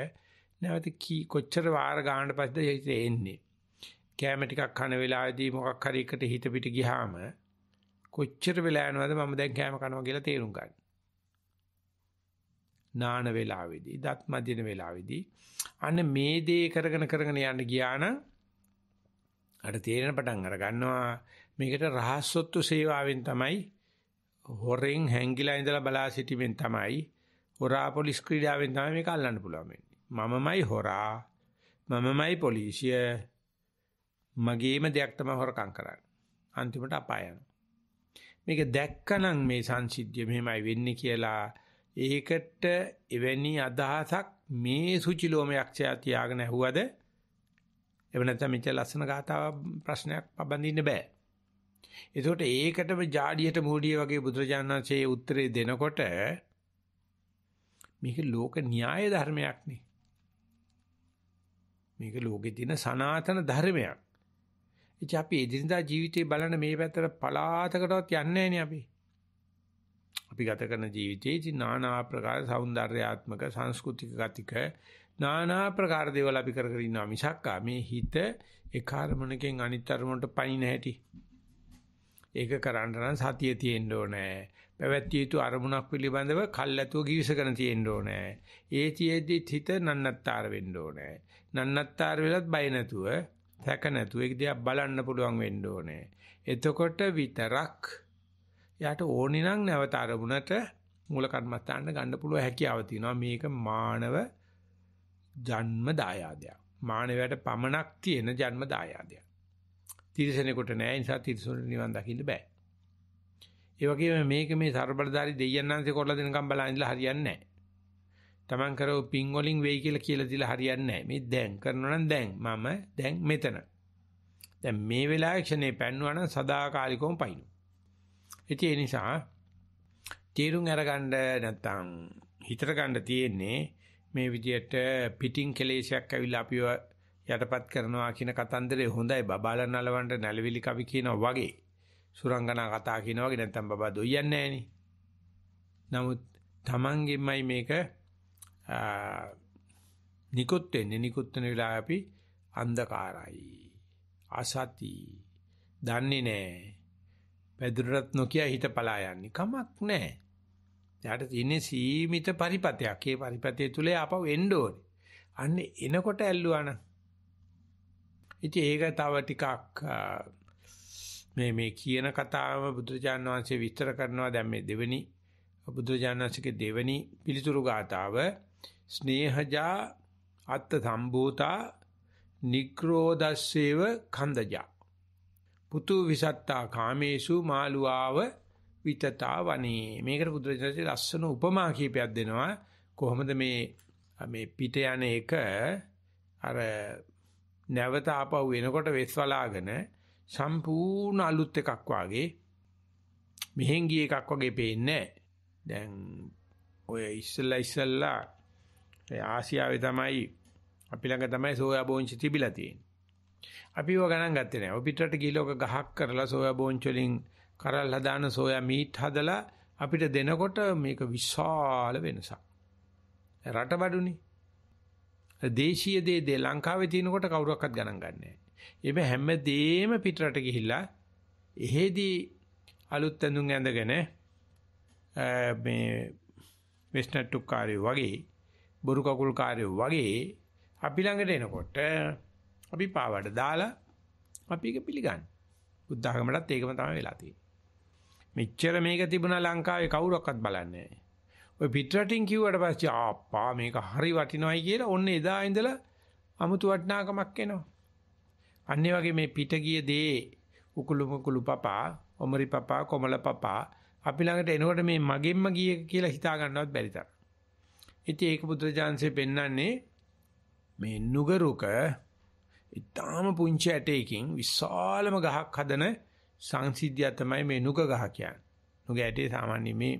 නැවත කී කොච්චර වාර ගානට පස්සේ හිත එන්නේ. කෑම ටිකක් කන වෙලාවේදී මොකක් හරි එකට හිත පිට ගියාම කොච්චර වෙලා යනවද මම දැන් කෑම කනවා කියලා තේරුම් ගන්න. නාන වේලාවේදී දත් මදින වේලාවේදී අන්න මේ දේ කරගෙන කරගෙන යන්න ගියා නම් අර තේරෙන පටන් අර ගන්නවා මේකට රහස්සොත්තු සේවාවෙන් තමයි හොරෙන් හැංගිලා ඉඳලා බලා සිටීමෙන් තමයි හොරා පොලිස් ක්‍රීඩාවෙන් තමයි මේක අල්ලන්න පුළුවන් වෙන්නේ මමමයි හොරා මමමයි පොලිසිය මගේම දෙයක් තමයි හොරකම් කරන්නේ අන්තිමට අපායන මේක දැක්කනම් මේ සංසිද්ධිය මෙහෙමයි වෙන්නේ කියලා ඒකට එවැනි අදහසක් මේ සුචිලෝම යක්ෂයා තියාගෙන ඇහුවද එව නැත්නම් මෙච්ච ලස්සන ගාතාවක් ප්‍රශ්නයක් පබඳින්න බෑ. ඒකට ඒකටම ජාඩියට මෝඩිය වගේ බුදුරජාණන්සේ උත්තරේ දෙනකොට මේක ලෝක න්‍යාය ධර්මයක් නේ. මේක ලෝකේ තියෙන සනාතන ධර්මයක්. ඉතින් අපි එදිනදා ජීවිතේ බලන මේ පැත්තට පලාතකටවත් යන්නේ නැහැ නේ අපි. අපි ගත කරන ජීවිතයේ ඉති নানা ආකාර సౌందర్యාත්මක සංස්කෘතික ගතික নানা ආකාර දේවල් අපි කර කර ඉන්නවා මිසක් මේ හිත එක අරමුණකින් අනිත් අරමුණට පයින් නැහැටි. ඒක කරන්න නම් සතිය තියෙන්න ඕනේ. පැවැත්විය යුතු අරමුණක් පිළිබඳව කල්ැතුව කිවිසගෙන තියෙන්න ඕනේ. ඒ තියෙද්දි හිත නන්නත්තර වෙන්න ඕනේ. නන්නත්තර වෙලත් බය නැතුව, සැක නැතුව ඒක දිහා බලන්න පුළුවන් වෙන්න ඕනේ. එතකොට විතරක් එයාට ඕනේ නම් නැවත අරමුණට මූල කර්මස්ථානට ගන්න පුළුවන් හැකියාව තියෙනවා. මේක මානව ජන්ම දායාදයක්. මානවයාට පමණක් තියෙන ජන්ම දායාදයක්. තිරිසනෙකුට නෑ. ඒ නිසා තිරිසනුට නිවන් දකින්න බෑ. ඒ වගේම මේක මේ ਸਰබලධාරී දෙයයන්ාන්සේ කරලා දෙනකම් බලන් ඉඳලා හරියන්නේ නෑ. Taman කරව පිං වලින් වෙයි කියලා කියලා දීලා හරියන්නේ නෑ. මේ දැන් කරනවා නම් දැන් මම දැන් මෙතන. දැන් මේ වෙලාවේ ක්ෂණේ පැන්නුවා නම් සදාකාලිකවම පයින්නු. ඉතින් ඒ නිසා තීරුම් අරගන්න නැත්නම් හිතර ගන්න තියෙන්නේ මේ විදියට පිටින් කෙලේශයක් ඇවිල්ලා අපිව යටපත් කරනවා කියන කතන්දරේ හොඳයි බබාලා නලවන්න නැලවිලි කවි කියනවා වගේ සුරංගනා කතා කියනවා වගේ නැත්නම් බබා දොයියන්නේ නැහෙනි. නමුත් Tamanගෙමයි මේක නිකුත් වෙන්නේ නිකුත් වෙන වෙලාව අපි අන්ධකාරයි. අසති. දන්නේ නැහැ. පැදුරටත් නොකිය හිත පලා යන්නේ. කමක් නැහැ. යාට තියෙන්නේ සීමිත පරිපතයක්. ඒ පරිපතය තුල ආපහු එන්න ඕනේ. අන්න එනකොට ඇල්ලුවාන. ඉතින් ඒක තව ටිකක් මේ මේ කියන කතාවම බුදුරජාණන් වහන්සේ විස්තර කරනවා දැන් මේ දෙවෙනි බුදුරජාණන් වහන්සේගේ දෙවෙනි පිළිතුරු ගාතාව ස්නේහජා අත්ත සම්භූතා නික්‍රෝදස්සේව කන්දජා පුතු විසත්තා කාමේසු මාළුආව විතතා වනේ. මේකට බුදුරජාණන්සේ ලස්සන උපමා කීපයක් දෙනවා. කොහොමද මේ මේ පිට යන එක අර නැවත ආපහු එනකොට වෙස් වලාගෙන සම්පූර්ණ අලුත් එකක් වාගේ මෙහෙන් ගිය එකක් වගේ පේන්නේ දැන් ඔය ඉස්සලා ඉස්සලා ආසියාවේ තමයි අපි ළඟ තමයි සෝයා බෝංචි තිබිලා තියෙන්නේ. අපිව ගණන් ගත්තේ නැහැ. ඔය පිටරට ගිහලා ඔක ගහක් කරලා සෝයා බෝන්ච් වලින් කරල් හදාන සෝයා මීට් හදලා අපිට දෙනකොට මේක විශාල වෙනසක්. රට බඩුනේ. දේශීය දේ දේ ලංකාවේ තිනකොට කවුරක්වත් ගණන් ගන්නෑ. එimhe හැමදේම පිටරට ගිහිල්ලා එහෙදී අලුත් ඇඳුම් ඇඳගෙන මේ වෙස්ට්නට්ටු කාර්යෝ වගේ බොරු කකුල් කාර්යෝ වගේ අපි ළඟට එනකොට අපි පාවඩ දාලා අපි ඒක පිළිගන්න. බුද්ධ ආගමටත් ඒකම තමයි වෙලා තියෙන්නේ. මෙච්චර මේක තිබුණා ලංකාවේ කවුරක්වත් බලන්නේ නැහැ. ඔය පිටරටින් කිව්වට පස්සේ ආපා මේක හරි වටිනවයි කියලා ඔන්න එදා ඉඳලා අමුතු වටිනාකමක් එනවා. අන්නේ වගේ මේ පිට ගිය දේ උකුළු මුකුළු පපා, ඔමරි පපා, කොමල පපා අපි ළඟට එනකොට මේ මගෙම්ම ගියේ කියලා හිතා ගන්නවත් බැරි තරම්. ඉතින් ඒක බුදුරජාන්සේ පෙන්වන්නේ මේ නුගරුක ඉතාම පුංචි ඇටයකින් විශාලම ගහක් හදන සංසිද්ධිය තමයි මේ නුක ගහ කියන්නේ. නුක ඇටේ සාමාන්‍ය මේ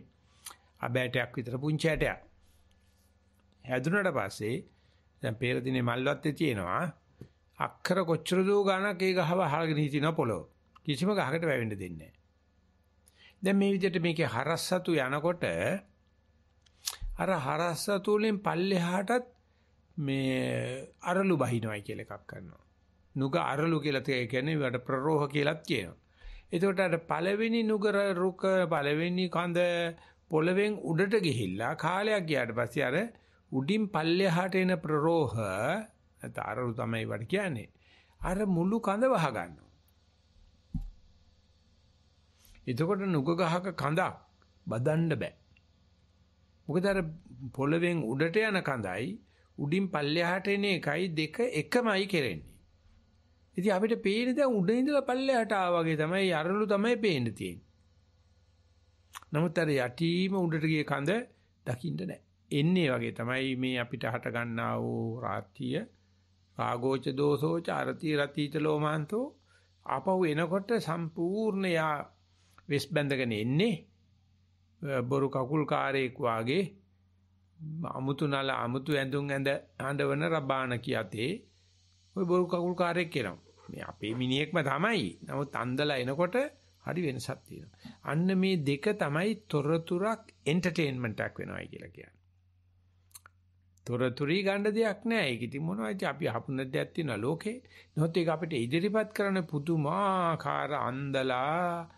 අබෑටයක් විතර පුංචි ඇටයක්. හැදුනට පස්සේ දැන් පෙර දිනේ මල්වත්තේ තියෙනවා අක්කර කොච්චර දෝ ගණක් ඒ ගහව අහගෙන හිටින පොළොව. කිසිම ගහකට වැවෙන්න දෙන්නේ නැහැ. දැන් මේ විදිහට මේකේ හරස්සතු යනකොට අර හරස්සතු වලින් පල්ලෙහාටත් මේ අරලු බහිනවයි කියලා එකක් කරනවා. නුග අරලු කියලා තේ කියන්නේ වඩ ප්‍රරෝහ කියලාත් කියනවා. එතකොට අර පළවෙනි නුගර රුක පළවෙනි කඳ පොළවෙන් උඩට ගිහිල්ලා කාලයක් ගියාට පස්සේ අර උඩින් පල්ලෙහාට එන ප්‍රරෝහ අරලු තමයි වට කියන්නේ. අර මුළු කඳ වහ ගන්නවා. එතකොට නුග ගහක කඳක් බදන්න බෑ. මොකද අර පොළවෙන් උඩට යන කඳයි උඩින් පල්ලෙහාට එන එකයි දෙක එකමයි කෙරෙන්නේ. ඉතින් අපිට පේන්නේ දැන් උඩ ඉඳලා පල්ලෙහාට ආවාගේ තමයි අරලු තමයි පේන්න තියෙන්නේ. නමුත් අර යටිම උඩට ගිය කඳ දකින්න නැහැ. එන්නේ වගේ තමයි මේ අපිට හට ගන්නා වූ රාත්‍ය රාගෝච දෝසෝච අරති රතිච ලෝමාන්තෝ ආපහු එනකොට සම්පූර්ණ යා වෙස් බැඳගෙන එන්නේ බොරු කකුල් කාරයෙක් වාගේ අමුතු නල අමුතු ඇඳුම් ඇඳ හඬවන රබානකි අතේ ওই බොරු කකුල් කාරයෙක් කෙනා මේ අපේ මිනිහෙක්ම තමයි. නමුත් අන්දලා එනකොට හරි වෙනසක් තියෙනවා. අන්න මේ දෙක තමයි තොරතුරක් එන්ටර්ටේන්මන්ට් එකක් වෙනවයි කියලා කියන්නේ. තොරතුරි ගන්න දෙයක් නැහැ. ඒක ඉතින් මොනවද අපි හපුන දෙයක් තියෙනවා ලෝකේ. නමුත් ඒක අපිට ඉදිරිපත් කරන පුදුමාකාර අන්දලා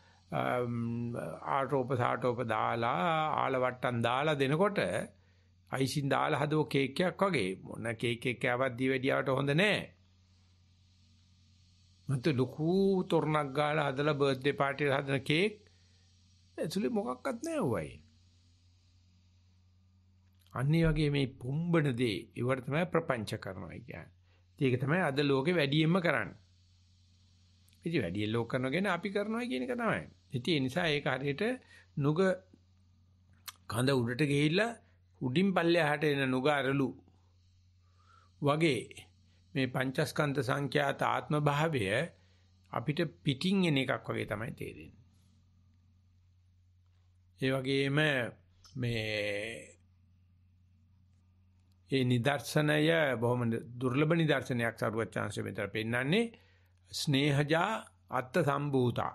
ආටෝප සාටෝප දාලා ආලවට්ටම් දාලා දෙනකොට අයිසින් දාලා හදෝ කේක් එකක් වගේ මොන කේක් එකක් කෑවත් දීවැඩියාවට හොඳ නැහැ. මත ලොකු තොරණක් ගාලා හදලා බර්ත්ඩේ පාටියට හදන කේක් ඇතුලේ මොකක්වත් නැහැ වයි. අන්නේ වගේ මේ පොම්බන දේ ඒවට තමයි ප්‍රපංච කරනවා කියන්නේ. ඒක තමයි අද ලෝකේ වැඩියෙන්ම කරන්නේ. ඉතින් වැඩියෙන් ලෝක කරනවා කියන්නේ අපි කරනවා කියන එක තමයි. ඉතින් ඒ නිසා ඒක හරියට නුග කඳ උඩට ගිහිල්ලා උඩින් පල්ලෙහාට එන නුග අරලු වගේ මේ පංචස්කන්ධ සංඛ්‍යාත ආත්ම භාවය අපිට පිටින් එන එකක් වගේ තමයි තේරෙන්නේ. ඒ වගේම මේ ඒ නිදර්ශනය බොහොම දුර්ලභ නිදර්ශනයක් සරුවචාන්සේ මෙතන පෙන්වන්නේ ස්නේහජා අත්ත සම්භූතා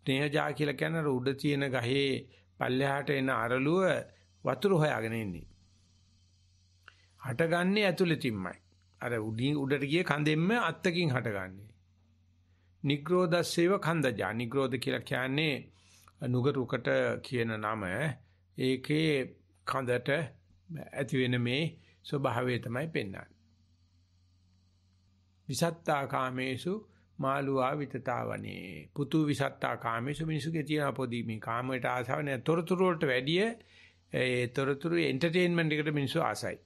ස්නේහජා කියලා කියන්නේ උඩ තියෙන ගහේ පල්ලෙහාට එන අරලුව වතුර හොයාගෙන ඉන්නේ. හටගන්නේ ඇතුළතින්මයි. අර උඩින් උඩට ගිය කඳෙන්ම අත්තකින් හටගන්නේ. නිග්‍රෝධස්සේව කන්දජා. නිග්‍රෝධ කියලා කියන්නේ නුගරුකට කියන නම. ඒකේ කඳට ඇති වෙන මේ ස්වභාවය තමයි පෙන්වන්නේ. විසත්තා කාමේසු මාළුවා විතතාවනේ පුතු විසත්තා කාමේසු මිනිසුගේ තියෙන පොදි මේ කාමයට ආසාව නැහැ තොරතුරු වලට වැඩිය ඒ තොරතුරු එන්ටර්ටේන්මන්ට් එකට මිනිස්සු ආසයි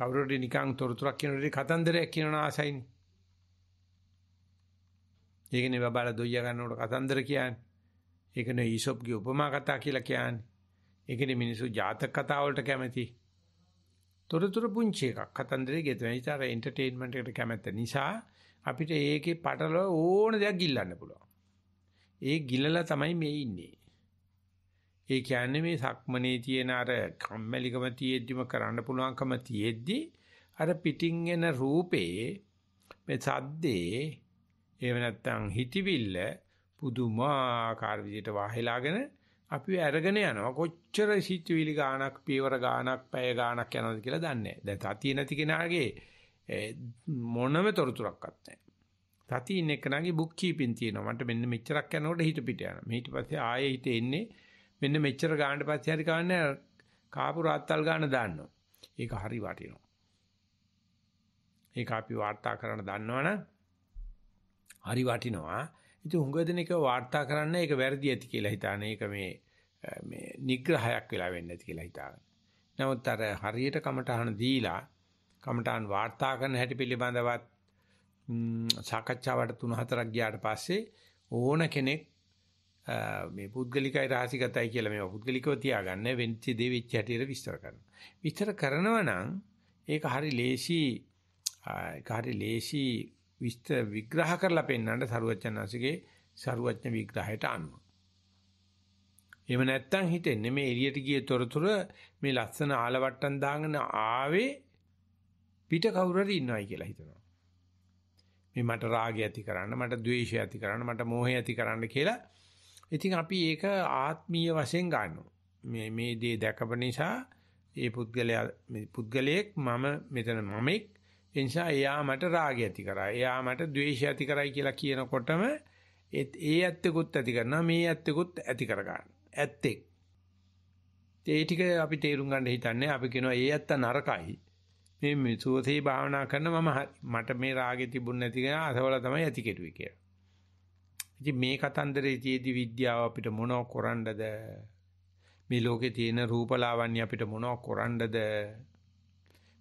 කවුරුරි නිකන් තොරතුරක් කියනකොට කතන්දරයක් කියනවන ආසයිනේ. ඒකනේ බබාලා දොයියා ගන්නකොට කතන්දර කියන්නේ. ඒකනේ ඊසොප්ගේ උපමා කතා කියලා කියන්නේ. ඒකනේ මිනිස්සු ජාතක කතා වලට කැමති. තොරතුරු පුංචි එකක් කතන්දරේ ගෙතන ඉතර එන්ටර්ටේන්මන්ට් එකට කැමැත්ත නිසා අපිට ඒකේ පටල ඕන දෙයක් ගිල්ලන්න පුළුවන්. ඒ ගිලලා තමයි මේ ඉන්නේ. ඒ කියන්නේ මේ සක්මනේ තියෙන අර කම්මැලිකම තියෙද්දිම කරන්න පුළුවන්කම තියෙද්දි අර පිටින් එන රූපේ මේ සද්දේ එහෙම නැත්නම් හිතවිල්ල පුදුමාකාර විදිහට වාහිලාගෙන අපිව අරගෙන යනවා කොච්චර හිතවිලි ගාණක් පියවර ගාණක් පැය ගාණක් යනවද කියලා දන්නේ නැහැ. දැන් තතිය නැති කෙනාගේ මොනම තොරතුරක්වත් නැහැ. තතිය ඉන්න කෙනාගේ බුක් කීපින් තියෙනවා. මට මෙන්න මෙච්චරක් යනකොට හිත පිට යනවා. ඊට පස්සේ ආයෙ හිත එන්නේ මෙන්න මෙච්චර ගානට පස්සේ හරි කවන්නේ කාපු රාත්තල් ගාන දාන්නවා. ඒක හරි වටිනවා. ඒක අපි වාර්තා කරන්න දන්නවනම් හරි වටිනවා. ඉතින් උඟ දෙනෙක් වාර්තා කරන්න ඒක වැරදි ඇති කියලා හිතාන ඒක මේ මේ නිග්‍රහයක් වෙලා වෙන්නේ නැති කියලා හිතාගෙන. නමුත් අර හරියට කමටහන දීලා කමටහන් වාර්තා කරන හැටි පිළිබඳවත් සාකච්ඡාවට 3-4ක් ගියාට පස්සේ ඕන කෙනෙක් මේ පුද්ගලිකයි රාශිගතයි කියලා මේවා පුද්ගලිකව තියාගන්න වෙච්ච දේ වෙච්ච හැටියට විස්තර කරනවා. විස්තර කරනවා නම් ඒක හරි ලේසි ඒක හරි ලේසි විස්තර විග්‍රහ කරලා පෙන්නන්න සරුවචනාසිගේ සරුවචන විග්‍රහයට අනුව. එහෙම නැත්තම් හිතෙන්නේ මේ එළියට ගිය තොරතුර මේ ලස්සන ආලවට්ටම් දාගෙන ආවේ පිට කවුරුරි ඉන්නවයි කියලා හිතනවා. මේ මට රාගය ඇති කරන්න, මට ද්වේෂය ඇති කරන්න, මට මෝහය ඇති කරන්න කියලා ඉතින් අපි ඒක ආත්මීය වශයෙන් ගන්නවා. මේ මේ දේ දැකප නිසා ඒ පුද්ගලයා පුද්ගලයෙක් මම මෙතන මමෙක් ඒ නිසා එයා මට රාගය ඇති කරා. එයා මට ද්වේෂය ඇති කරයි කියලා කියනකොටම ඒ ඇත්තෙකුත් ඇති කරනවා මේ ඇත්තෙකුත් ඇති කර ගන්න. ඇත්තෙක්. ඒ ටික අපි තේරුම් ගන්න හිතන්නේ අපි කියනවා ඒ ඇත්ත නරකයි. මේ මිසෝතේ භාවනා කරන මම මට මේ රාගෙ තිබුණ නැති කෙනා අසවල තමයි ඇති කෙරුවේ කියලා. ඉතින් මේ කතන්දරයේදී විද්‍යාව අපිට මොනව කරන්නද? මේ ලෝකේ තියෙන රූපලාවන්‍ය අපිට මොනව කරන්නද?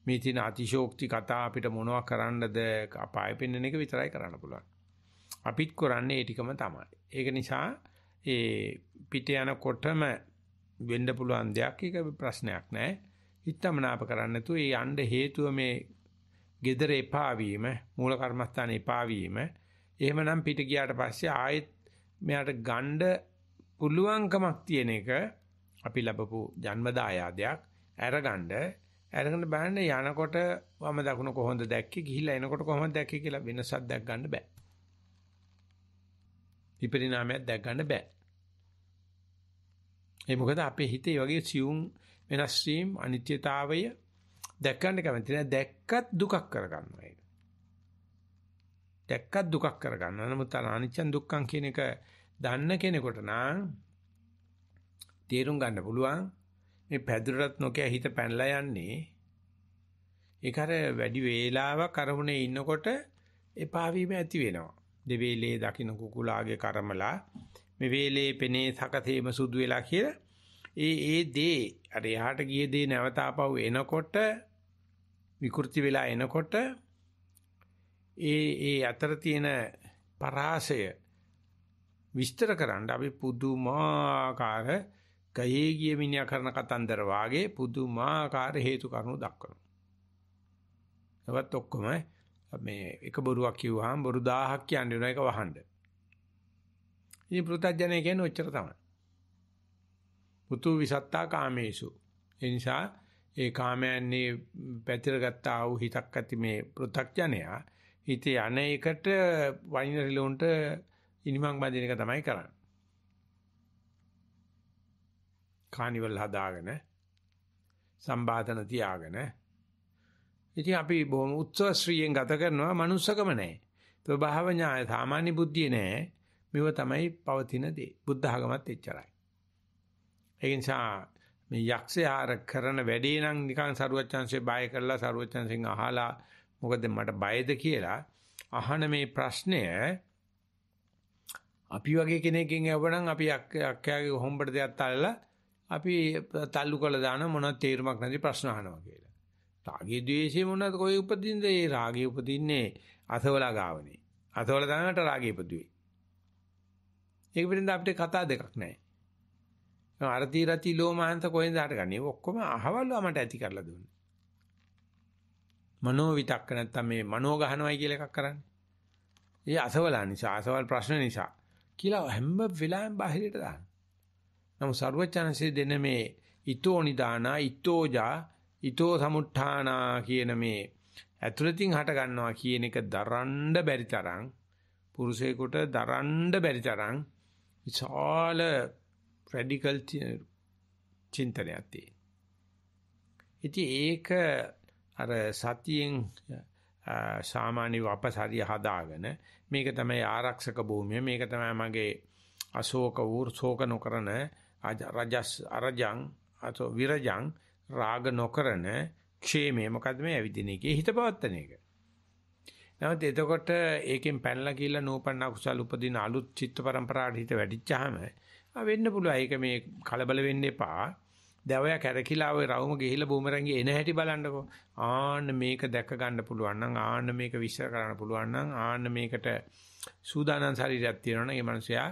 මේ තියෙන අතිශෝක්ති කතා අපිට මොනව කරන්නද? අපාය පෙන්වන එක විතරයි කරන්න පුළුවන්. අපිත් කරන්නේ ඒ ටිකම තමයි. ඒක නිසා ඒ පිට යනකොටම වෙන්න පුළුවන් දෙයක් ඒක ප්‍රශ්නයක් නෑ. හිතමනාප කරන්න නැතුව ඒ යන්න හේතුව මේ gedare එපා වීම, මූල කර්මස්ථාන එපා වීම එහෙමනම් පිට ගියාට පස්සේ ආයෙත් මෙයාට ගණ්ඩ පුළුවන්කමක් තියෙන එක අපි ලැබපු ජන්මදායාදයක් අරගණ්ඩ අරගෙන බලන්න යනකොට වම දකුණ කොහොමද දැක්කේ ගිහිල්ලා එනකොට කොහොමද දැක්කේ කියලා වෙනසක් දැක් ගන්න බෑ. විපරිණාමයක් දැක් ගන්න බෑ. ඒ මොකද අපේ හිතේ වගේ සියුම් වෙනස් වීම අනිත්‍යතාවය දැක් ගන්න කැමති නෑ දැක්කත් දුකක් කරගන්නවා ඒක. දැක්කත් දුකක් කරගන්න. නමුත් අර අනිච්චන් දුක්ඛන් කියන එක දන්න කෙනෙකුට නම් තේරුම් ගන්න පුළුවන් මේ පැදුරටත් නොකිය හිත පැනලා යන්නේ. ඒක අර වැඩි වේලාවක් අරමුණේ ඉන්නකොට එපා වීම ඇති වෙනවා. දෙවේලේ දකින්න කුකුලාගේ කර්මලා මේ වේලේ පෙනේ සකතේම සුදු වෙලා කියලා ඒ ඒ දේ අර යහට ගියේ දේ නැවත ආපහු එනකොට විකෘති වෙලා එනකොට ඒ ඒ අතර තියෙන පරාසය විස්තර කරන්න අපි පුදුමාකාර ගයේ ගිය මිනිහා කරන කතන්දර වාගේ පුදුමාකාර හේතු කාරණු දක්වනවා. ඒවත් ඔක්කොම මේ එක බොරුවක් කිව්වහම බොරු 1000ක් කියන්නේ වෙන එක වහන්න. ඉතින් පෘථජ්ජනේ කියන්නේ ඔච්චර තමයි. පුතු විසත්තා කාමේසු. ඒ නිසා ඒ කාමයන්නේ පැතිරගත්තා වූ හිතක් ඇති මේ පෘථග්ජනයා හිතේ අනේකට වයින් රිලොන්ට ඉනිමන් බඳින එක තමයි කරන්නේ. කානිවල් හදාගෙන සම්බාධන තියාගෙන ඉතින් අපි බොහොම උත්සව ශ්‍රීයෙන් ගත කරනවා manussකම නැහැ. ප්‍රභාව ඥාය සාමාන්‍ය බුද්ධිය නැහැ. මෙව තමයි පවතින දේ. බුද්ධ ධර්මවත් එච්චරයි. ඒ නිසා මේ යක්ෂයාර කරන වැඩේ නම් නිකන් සරුවච්චන්සේ බය කරලා සරුවච්චන්සෙන් අහලා මොකද මට බයද කියලා අහන මේ ප්‍රශ්නය අපි වගේ කෙනෙක්ගෙන් ඇහුවනම් අපි අක්කයාගේ හොම්බට දෙයක් තල්ලලා අපි තල්ලු කළා දාන මොන තේරුමක් නැති ප්‍රශ්න අහනවා කියලා. රාගයේ ද්වේෂයේ මොනවාද කොයි උපදින්ද? ඒ රාගය උපදින්නේ අසවලා ගාවනේ. අසවලා දානට රාගය උපදුවේ. ඒක පිටින්ද අපිට කතා දෙකක් නැහැ. අරති රති ලෝමහන්ත කොහෙන්ද හටගන්නේ? ඔක්කොම අහවලුවා මට ඇති කරලා දුන්නේ. මනෝ විතක්ක නැත්තම් මේ මනෝ ගහනවයි කියලා එකක් කරන්නේ. ඒ අසවලා නිසා, අසවල් ප්‍රශ්න නිසා කියලා හැම වෙලාවෙම බාහිරට දාන. නමුත් ਸਰවචනසේ දෙන මේ ඊතෝ නිදානා, ඊතෝජා, ඊතෝ සමුත්ථානා කියන මේ ඇතුළතින් හට ගන්නවා කියන එක දරන්න බැරි තරම් පුරුෂයෙකුට දරන්න බැරි තරම් විශාල රැඩිකල් චින්තනයක් තියෙනවා. ඉතින් ඒක අර සතියෙන් සාමාන්‍ය වපසාරිය හදාගෙන මේක තමයි ආරක්ෂක භූමිය මේක තමයි මගේ අශෝක වූ ශෝක නොකරන රජස් අරජං අතෝ විරජං රාග නොකරන ക്ഷേමයේ මොකද්ද මේ ඇවිදින එකේ හිත පවත්තන එක. නමුත් එතකොට ඒකෙන් පැනලා කියලා නූපන්න කුසල උපදින අලුත් චිත්ත પરම්පරාවට හිත වැඩිච්චාම වෙන්න පුළුවන්. ඒක මේ කලබල වෙන්න එපා. දැවයා කැරකිලා ওই රවුම ගිහිලා බූමරැංගේ එන හැටි බලන්නකෝ. ආන්න මේක දැක ගන්න පුළුවන් නම් ආන්න මේක විශ්ව කරන්න පුළුවන් නම් ආන්න මේකට සූදානම් ශරීරයක් තියෙනවනම් ඒ මනුස්සයා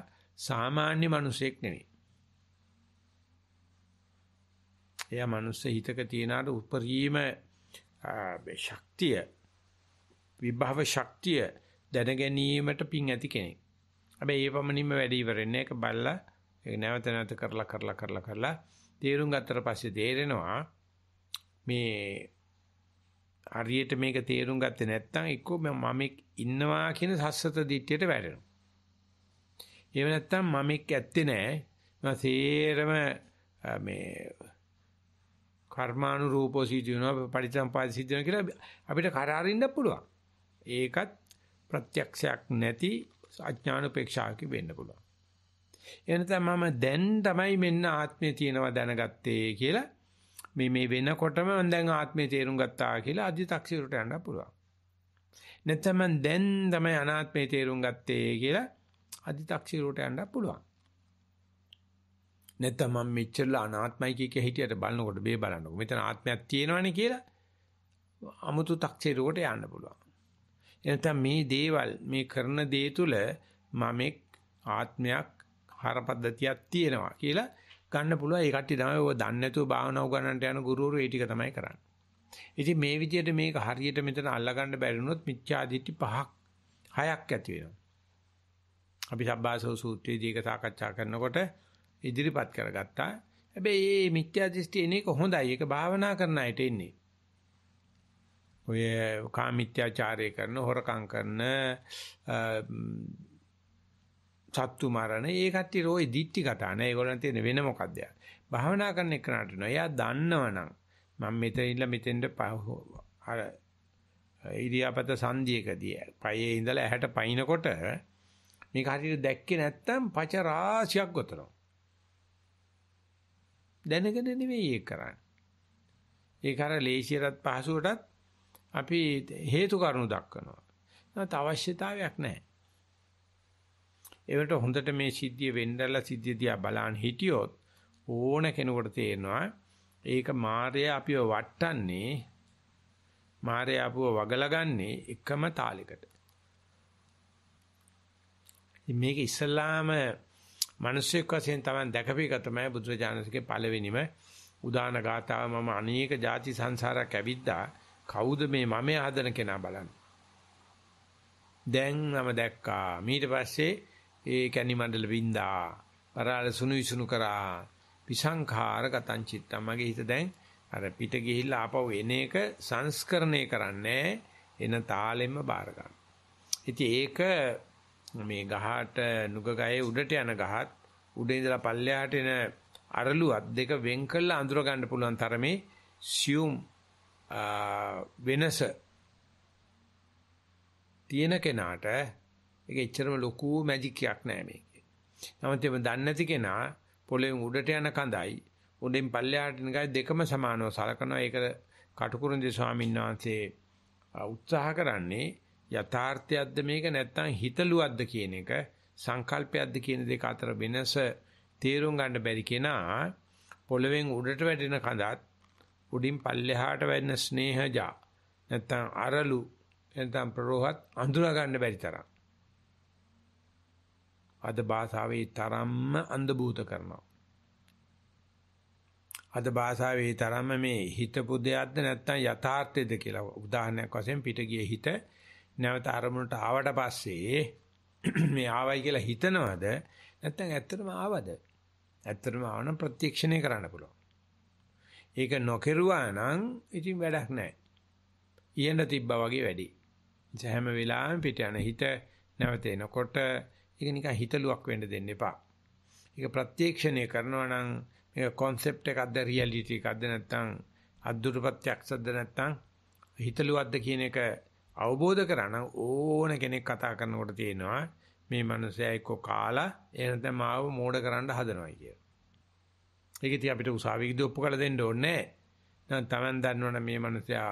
සාමාන්‍ය මිනිසෙක් නෙවෙයි. එයා මනුස්ස හිතක තියෙනාට උපරිම ශක්තිය විභව ශක්තිය දැන ගැනීමට පිං ඇති කෙනෙක්. හැබැයි ඒ පමණින්ම වැඩි ඉවරෙන්නේ ඒක බල්ලා ඒක නැවත නැවත කරලා කරලා කරලා කරලා තේරුම් ගත්තට පස්සේ තේරෙනවා මේ හරියට මේක තේරුම් ගත්තේ නැත්නම් එක්කෝ මමෙක් ඉන්නවා කියන සස්සත දිට්ඨියට වැටෙනවා. එහෙම නැත්නම් මමෙක් ඇත්තේ නැහැ. මම තේරම මේ කර්මානුරූපෝ සිද්ධ වෙනවා පරිසම්පාද සිද්ධ වෙනවා කියලා අපිට කරාරින්න පුළුවන්. ඒකත් ප්‍රත්‍යක්ෂයක් නැති අඥාන උපේක්ෂාවක වෙන්න පුළුවන්. එනතම මම දැන් තමයි මෙන්න ආත්මය තියෙනවා දැනගත්තේ කියලා මේ මේ වෙනකොටම මම දැන් ආත්මය තේරුම් ගත්තා කියලා අධිතක්සිරුට යන්න පුළුවන්. නැත්නම් දැන් තමයි අනාත්මය තේරුම් ගත්තේ කියලා අධිතක්සිරුට යන්න පුළුවන්. නැත්නම් මම මෙච්චර අනාත්මයි කිය කිය හිටියට බලනකොට මේ බලන්නකො මෙතන ආත්මයක් තියෙනවනේ කියලා අමුතු තක්සිරුට යන්න පුළුවන්. එනතම් මේ දේවල් මේ කරන දේ තුල මමෙක් ආත්මයක් ආහාර පද්ධතියක් තියෙනවා කියලා ගන්න පුළුවන්. ඒ කට්ටිය තමයි ඔය දන්නේ නැතුව භාවනා උගන්නන්න යන ගුරුවරු ඒ ටික තමයි කරන්නේ. ඉතින් මේ විදිහට මේක හරියට මෙතන අල්ලගන්න බැරි වුණොත් මිත්‍යාදිටි පහක් හයක් ඇති වෙනවා. අපි සබ්බාසෝ සූත්‍රයේදී ඒක සාකච්ඡා කරනකොට ඉදිරිපත් කරගත්තා. හැබැයි මේ මිත්‍යා දෘෂ්ටි එන එක හොඳයි. ඒක භාවනා කරන අයට එන්නේ. ඔය කාමීත්‍යාචාරය කරන, හොරකම් කරන, සත්තු මරණ ඒ කට්ටිය රෝයි දික්ටි කතා නෑ ඒගොල්ලන් තියෙන වෙන මොකක්ද යා භාවනා කරන එකනට නෝ එයා දන්නවනම් මම මෙතන ඉන්න මෙතෙන්ට අර ඉරියාපත සංදියේකදී පයේ ඉඳලා ඇහැට පයින්නකොට මේක හරියට දැක්කේ නැත්තම් පච රාශියක් ගොතනවා දැනගෙන නෙවෙයි ඒක කරන්නේ ඒක අර ලේසියටත් පහසුවටත් අපි හේතු කාරණු දක්වනවා නැත්නම් අවශ්‍යතාවයක් නැහැ ඒකට හොඳට මේ සිද්ධිය වෙන්නදලා සිද්ධිය දිහා බලන් හිටියොත් ඕන කෙනෙකුට තේරෙනවා ඒක මායя අපිව වටන්නේ මායя අපව වගලගන්නේ එකම තාලයකට. මේක ඉස්ලාම මිනිස්සෙක් වශයෙන් තමයි දැකපේක තමයි බුදුරජාණන්සේගේ පළවෙනිම උදාන ගාතාව මම අනේක ಜಾති සංසාරයක් ඇවිද්දා කවුද මේ මම හදන කෙනා බලන්න. දැන් මම දැක්කා. ඊට පස්සේ ඒ කැනි මණ්ඩල වින්දා පරාල සුණු විසුණු කරා විසංඛාරගතං චිත්තම් මගේ හිත දැන් අර පිට ගිහිල්ලා ආපහු එන එක සංස්කරණය කරන්නේ එන තාලෙම බාර ගන්න. ඉතින් ඒක මේ ගහට නුග ගහේ උඩට යන ගහත් උඩ ඉඳලා පල්ලෙහාට එන අරලුවත් දෙක වෙන් කළා අඳුර ගන්න පුළුවන් තරමේ සියුම් වෙනස තියෙන කෙනාට ඒක එච්චරම ලොකු මැජික් එකක් නෑ මේකේ. නමුත් මේ දන්නේ නැති කෙනා පොළෙන් උඩට යන කඳයි උඩින් පල්ලෙහාට යන කඳයි දෙකම සමානව සලකනවා. ඒක කටුකුරුන්දි ස්වාමීන් වහන්සේ උත්සාහ කරන්නේ යථාර්ථයක්ද මේක නැත්නම් හිතලුවක්ද කියන එක සංකල්පයක්ද කියන දෙක අතර වෙනස තේරුම් ගන්න බැරි කෙනා පොළවෙන් උඩට වැටෙන කඳත් උඩින් පල්ලෙහාට වැටෙන ස්නේහජා නැත්නම් අරලු නැත්නම් ප්‍රරෝහත් අඳුරා ගන්න බැරි තරම් අද භාෂාවේ තරම්ම අන්ධබූත කරනවා. අද භාෂාවේ තරම්ම මේ හිතපු දෙයක්ද නැත්නම් යථාර්ථයද කියලා උදාහරණයක් වශයෙන් පිටගියේ හිත නැවත අරමුණට ආවට පස්සේ [clears throat] මේ ආවයි කියලා හිතනවද නැත්නම් ඇත්තටම ආවද? ඇත්තටම ආවනම් ප්‍රත්‍යක්ෂණය කරන්න පුළුවන්. ඒක නොකෙරුවා නම් ඉතින් වැඩක් නැහැ. ඊයන තිබ්බා වගේ වැඩි. හැම වෙලාවෙම පිට යන හිත නැවත එනකොට ඒක නිකන් හිතලුවක් වෙන්න දෙන්න එපා. ඒක ප්‍රත්‍යක්ෂණය කරනවා නම් මේක concept එකක්ද reality එකක්ද නැත්නම් අද්දුරුපත්‍යක්ෂද නැත්නම් හිතලුවක්ද කියන එක අවබෝධ කරා නම් ඕන කෙනෙක් කතා කරනකොට තේනවා මේ මනුස්සයා එක්ක කාලා එහෙනම් මාව මෝඩ කරන්න හදනවා කියලා. ඒක ඉතින් අපිට උසාවියේදී ඔප්පු කරලා දෙන්න ඕනේ නැහැ. දැන් Taman දන්නවනේ මේ මනුස්සයා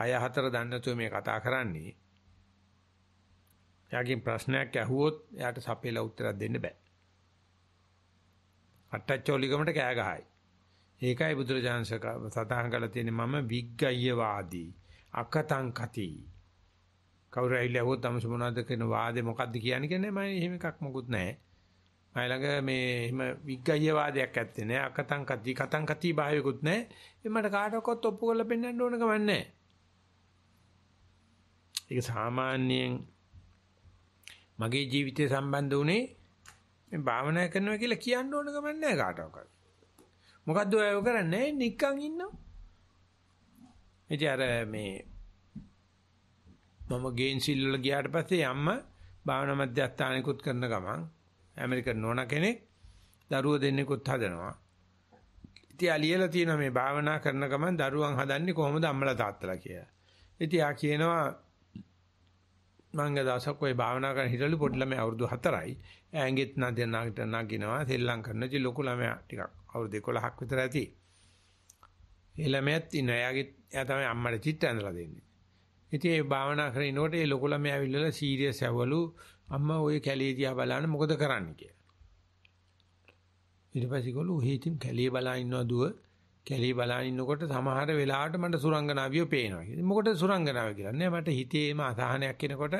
6 4 දන්නේ නැතුව මේ කතා කරන්නේ. එයාගෙන් ප්‍රශ්නයක් ඇහුවොත් එයාට සපේලා උත්තරයක් දෙන්න බෑ. අට්ටචෝලිගමට කෑ ගහයි. ඒකයි බුදුරජාණන් සතහන් කරලා තියෙන්නේ මම විග්ගය්‍යවාදී අකතං කති. කවුරු ඇවිල්ලා හොත් තමස මොනවද කියන වාදේ මොකද්ද කියන්නේ කියන්නේ මම එහෙම එකක් මොකුත් නැහැ. මයි ළඟ මේ එහෙම විග්ගය්‍යවාදයක් ඇත්තේ නැහැ. අකතං කති කතං කති භාවයකුත් නැහැ. එමට කාටවත් ඔප්පු කරලා පෙන්නන්න ඕන ගමන් නැහැ. ඒක සාමාන්‍යයෙන් මගේ ජීවිතය සම්බන්ධ වුණේ මේ භාවනා කරනවා කියලා කියන්න ඕන ගමන් නැහැ කාටවත්. මොකද්ද ඔය කරන්නේ? නිකන් ඉන්නවා. ඉතින් අර මේ මම ගේන්සිල් වල ගියාට පස්සේ අම්මා භාවනා මධ්‍යස්ථානිකුත් කරන ගමන් ඇමරිකන් නෝනා කෙනෙක් දරුවෝ දෙන්නෙකුත් හදනවා. ඉතින් අලියලා තියෙනවා මේ භාවනා කරන ගමන් දරුවන් හදන්නේ කොහොමද අම්මලා තාත්තලා කියලා. ඉතින් ආ කියනවා මංග දවසක් ওই භාවනා කරන හිටලු පොඩි ළමයා අවුරුදු 4යි. ඇඟෙත් නදනකට නගිනවා සෙල්ලම් කරන ඉති ලොකු ළමයා ටිකක් අවුරුදු 11ක් විතර ඇති. ඒ ළමයාත් ඉන්නවා. එයාගේ එයා තමයි අම්මට චිත්ත ඇඳලා දෙන්නේ. ඉතින් ඒ භාවනා කරන ඉනකොට ඒ ලොකු ළමයා ඇවිල්ලා සීරියස් ඇවලු අම්මා ওই කැලේ දිහා බලන්න මොකද කරන්න කියලා. ඊට පස්සේ ගොළු හේතින් කැලේ බලා ඉන්නවා දුව කැලේ බලන ඉන්නකොට සමහර වෙලාවට මට සුරංගනාවියෝ පේනවා. ඉතින් මොකට සුරංගනාව කියලා නෑ මට හිතේම අසහනයක් එනකොට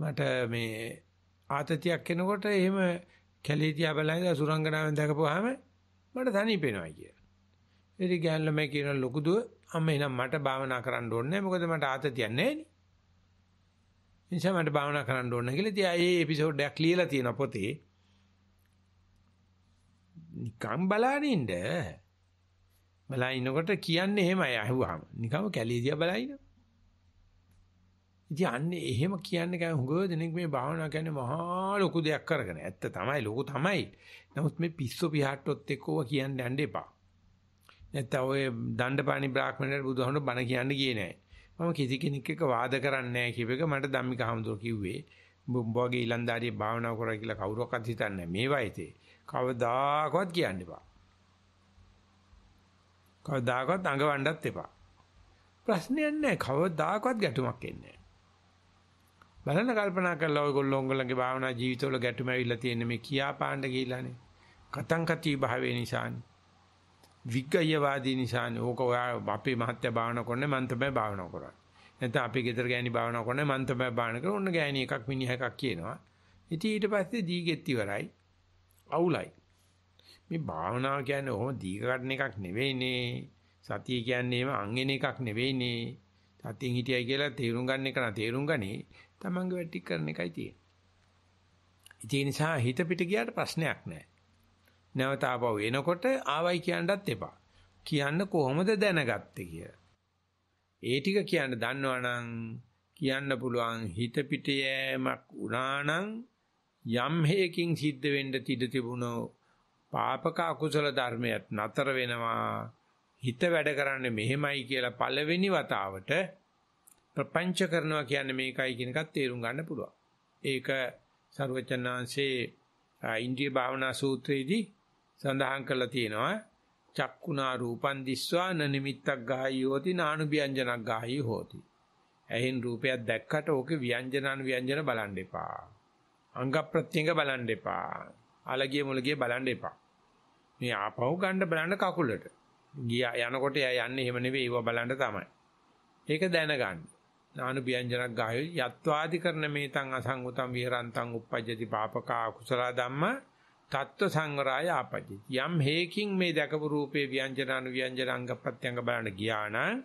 මට මේ ආතතියක් එනකොට එහෙම කැලේ තියා බලන සුරංගනාවෙන් දැකපුවාම මට තනිපෙනවා කියලා. ඉතින් ගෑනු ළමයි කියන ලොකු දුව අම්මා එනම් මට භාවනා කරන්න ඕනේ මොකද මට ආතතියක් නෑනේ. නිසා මට භාවනා කරන්න ඕනේ කියලා ඉතින් ඒ එපිසෝඩ් එකක් ලියලා තියෙන පොතේ. නිකම් බලනින්ද බලලා ඉනකොට කියන්නේ එහෙමයි අහුවාම. නිකම්ම කැලේදියා බලයින. ඉතින් අන්නේ එහෙම කියන්නේ කෑ හුඟව දෙනෙක් මේ භාවනා කියන්නේ මහා ලොකු දෙයක් කරගෙන. ඇත්ත තමයි ලොකු තමයි. නමුත් මේ පිස්සු පිහට්ටොත් එක්කව කියන්න යන්න එපා. නැත්නම් ඔය දණ්ඩපාණි බ්‍රාහ්මණයට බුදුහමන බණ කියන්න ගියේ නෑ. මම කිසි කෙනෙක් එක්ක වාද කරන්නේ නෑ කියපේක මට ධම්මික හමුදුර කිව්වේ. බොම්බෝගේ ඊලන්දාරියේ භාවනා කරා කියලා කවුරක්වත් හිතන්නේ නෑ මේ වයසේ. කවදාකවත් කියන්න එපා. කවදාකවත් අඟවන්නත් එපා. ප්‍රශ්නයක් නැහැ. කවදාකවත් ගැටුමක් එන්නේ බලන්න කල්පනා කරලා ඔයගොල්ලෝ ඔයගොල්ලන්ගේ භාවනා ජීවිතවල ගැටුම ඇවිල්ලා තියෙන්නේ මේ කියා පාණ්ඩ ගිහිලානේ. කතං කති භාවේ නිසානේ. විග්ගයවාදී නිසානේ. ඕක ඔයා අපේ මහත්ය භාවනා කරන්නේ මම තමයි භාවනා කරන්නේ. නැත්නම් අපි ගෙදර ගෑණි භාවනා කරන්නේ මම තමයි භාවනා කරන්නේ. ඔන්න ගෑණි එකක් මිනිහ එකක් කියනවා. ඉතින් ඊට පස්සේ දීගෙත් ඉවරයි. අවුලයි. මේ භාවනා කියන්නේ ඔහොම දීඝකරණ එකක් නෙවෙයිනේ. සතිය කියන්නේම අංගෙන එකක් නෙවෙයිනේ. සතියෙන් හිටියයි කියලා තේරුම් ගන්න එක නා තේරුම් ගනි තමන්ගේ වැටි කරන එකයි තියෙන්නේ. ඒ නිසා හිත පිට ගියාට ප්‍රශ්නයක් නැහැ. නැවත ආපහු එනකොට ආවයි කියන්නත් එපා. කියන්න කොහොමද දැනගත්තේ කියලා. ඒ ටික කියන්න දන්නවනම් කියන්න පුළුවන් හිත පිට යෑමක් වුණානම් යම් හේකින් සිද්ධ වෙන්න තිබුණෝ පාපක අකුසල ධර්මයක් නතර වෙනවා හිත වැඩ කරන්නේ මෙහෙමයි කියලා පළවෙනි වතාවට ප්‍රපංච කරනවා කියන්නේ මේකයි කියන එකත් තේරුම් ගන්න පුළුවන්. ඒක සරුවචනාංශේ ඉන්ද්‍රිය භාවනා සූත්‍රයේදී සඳහන් කරලා තියෙනවා චක්කුණා රූපන් දිස්වා න නිමිත්තක් ගාහී හෝති නානු ව්‍යංජනක් ගාහී හෝති. ඇහෙන් රූපයක් දැක්කට ඕකේ ව්‍යංජනන ව්‍යංජන බලන්න එපා. අංග ප්‍රත්‍යංග බලන්න එපා. අලගිය මුලගිය බලන්න එපා. මේ ආපහු ගන්න බලන්න කකුලට. ගියා යනකොට එයා යන්නේ එහෙම නෙවෙයි ඒව බලන්න තමයි. ඒක දැනගන්න. නානුභ්‍යංජනක් ගායෝ යත්වාදි කරන මේ තං අසංගතං විහරන්තං uppajjati papaka කුසල ධම්ම තත්ත්ව සංවරය ආපජ්ජති. යම් හේකින් මේ දැකපු රූපේ ව්‍යංජන අනු ව්‍යංජන අංග ප්‍රත්‍යංග බලන්න ගියා නම්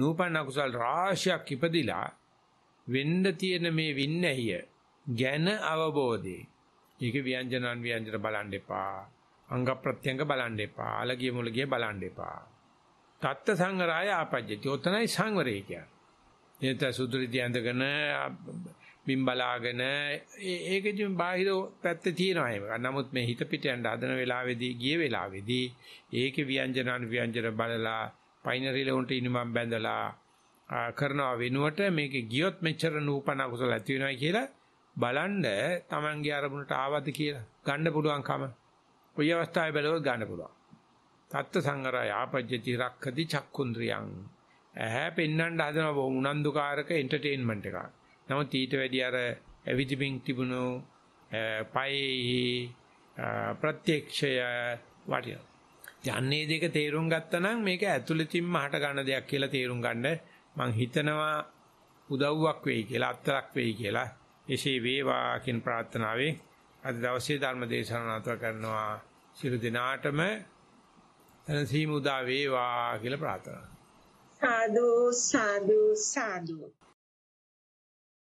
නූපන්න කුසල් රාශියක් ඉපදිලා වෙන්න තියෙන මේ වින්නැහිය ගැන අවබෝධේ. ඒක ව්‍යංජනන් ව්‍යංජන බලන්න එපා. අංග ප්‍රත්‍යංග බලන්න එපා. අලගිය මුලගිය බලන්න එපා. තත්ත සංවරය ආපජ්ජති. ඔතනයි සංවරය කියන්නේ. එතන සුදුරිදී ඇඳගෙන බිම් බලාගෙන ඒකෙදි බාහිර පැත්ත තියෙනවා ඒක. නමුත් මේ හිත පිට යන හදන වෙලාවේදී ගිය වෙලාවේදී ඒකේ ව්‍යංජන අනුව්‍යංජන බලලා බයිනරි ලෙවුන්ට ඉනිමම් බැඳලා කරනවා වෙනුවට මේක ගියොත් මෙච්චර නූපන කුසල ඇති වෙනවා කියලා බලන්න Tamange අරමුණට ආවද කියලා ගන්න පුළුවන්කම කොයි අවස්ථාවේ බැලුවත් ගන්න පුළුවන්. තත්ත සංගරය ආපජ්ජති රක්ඛති චක්කුන්ද්‍රියං. ඇහැ පෙන්වන්න හදන බොහොම උනන්දුකාරක එන්ටර්ටේන්මන්ට් එකක්. නමුත් ඊට වැඩි අර ඇවිදිමින් තිබුණු පයි ප්‍රත්‍යක්ෂය වටිනවා. යන්නේ දෙක තේරුම් ගත්තනම් මේක ඇතුළතින්ම හට ගන්න දෙයක් කියලා තේරුම් ගන්න මං හිතනවා උදව්වක් වෙයි කියලා අත්තරක් වෙයි කියලා එසේ වේවා කියන ප්‍රාර්ථනාවෙන් අද දවසේ ධර්ම දේශනාව නතර කරනවා සියලු දෙනාටම සීමුදා වේවා කියලා ප්‍රාර්ථනා. සාදු සාදු සාදු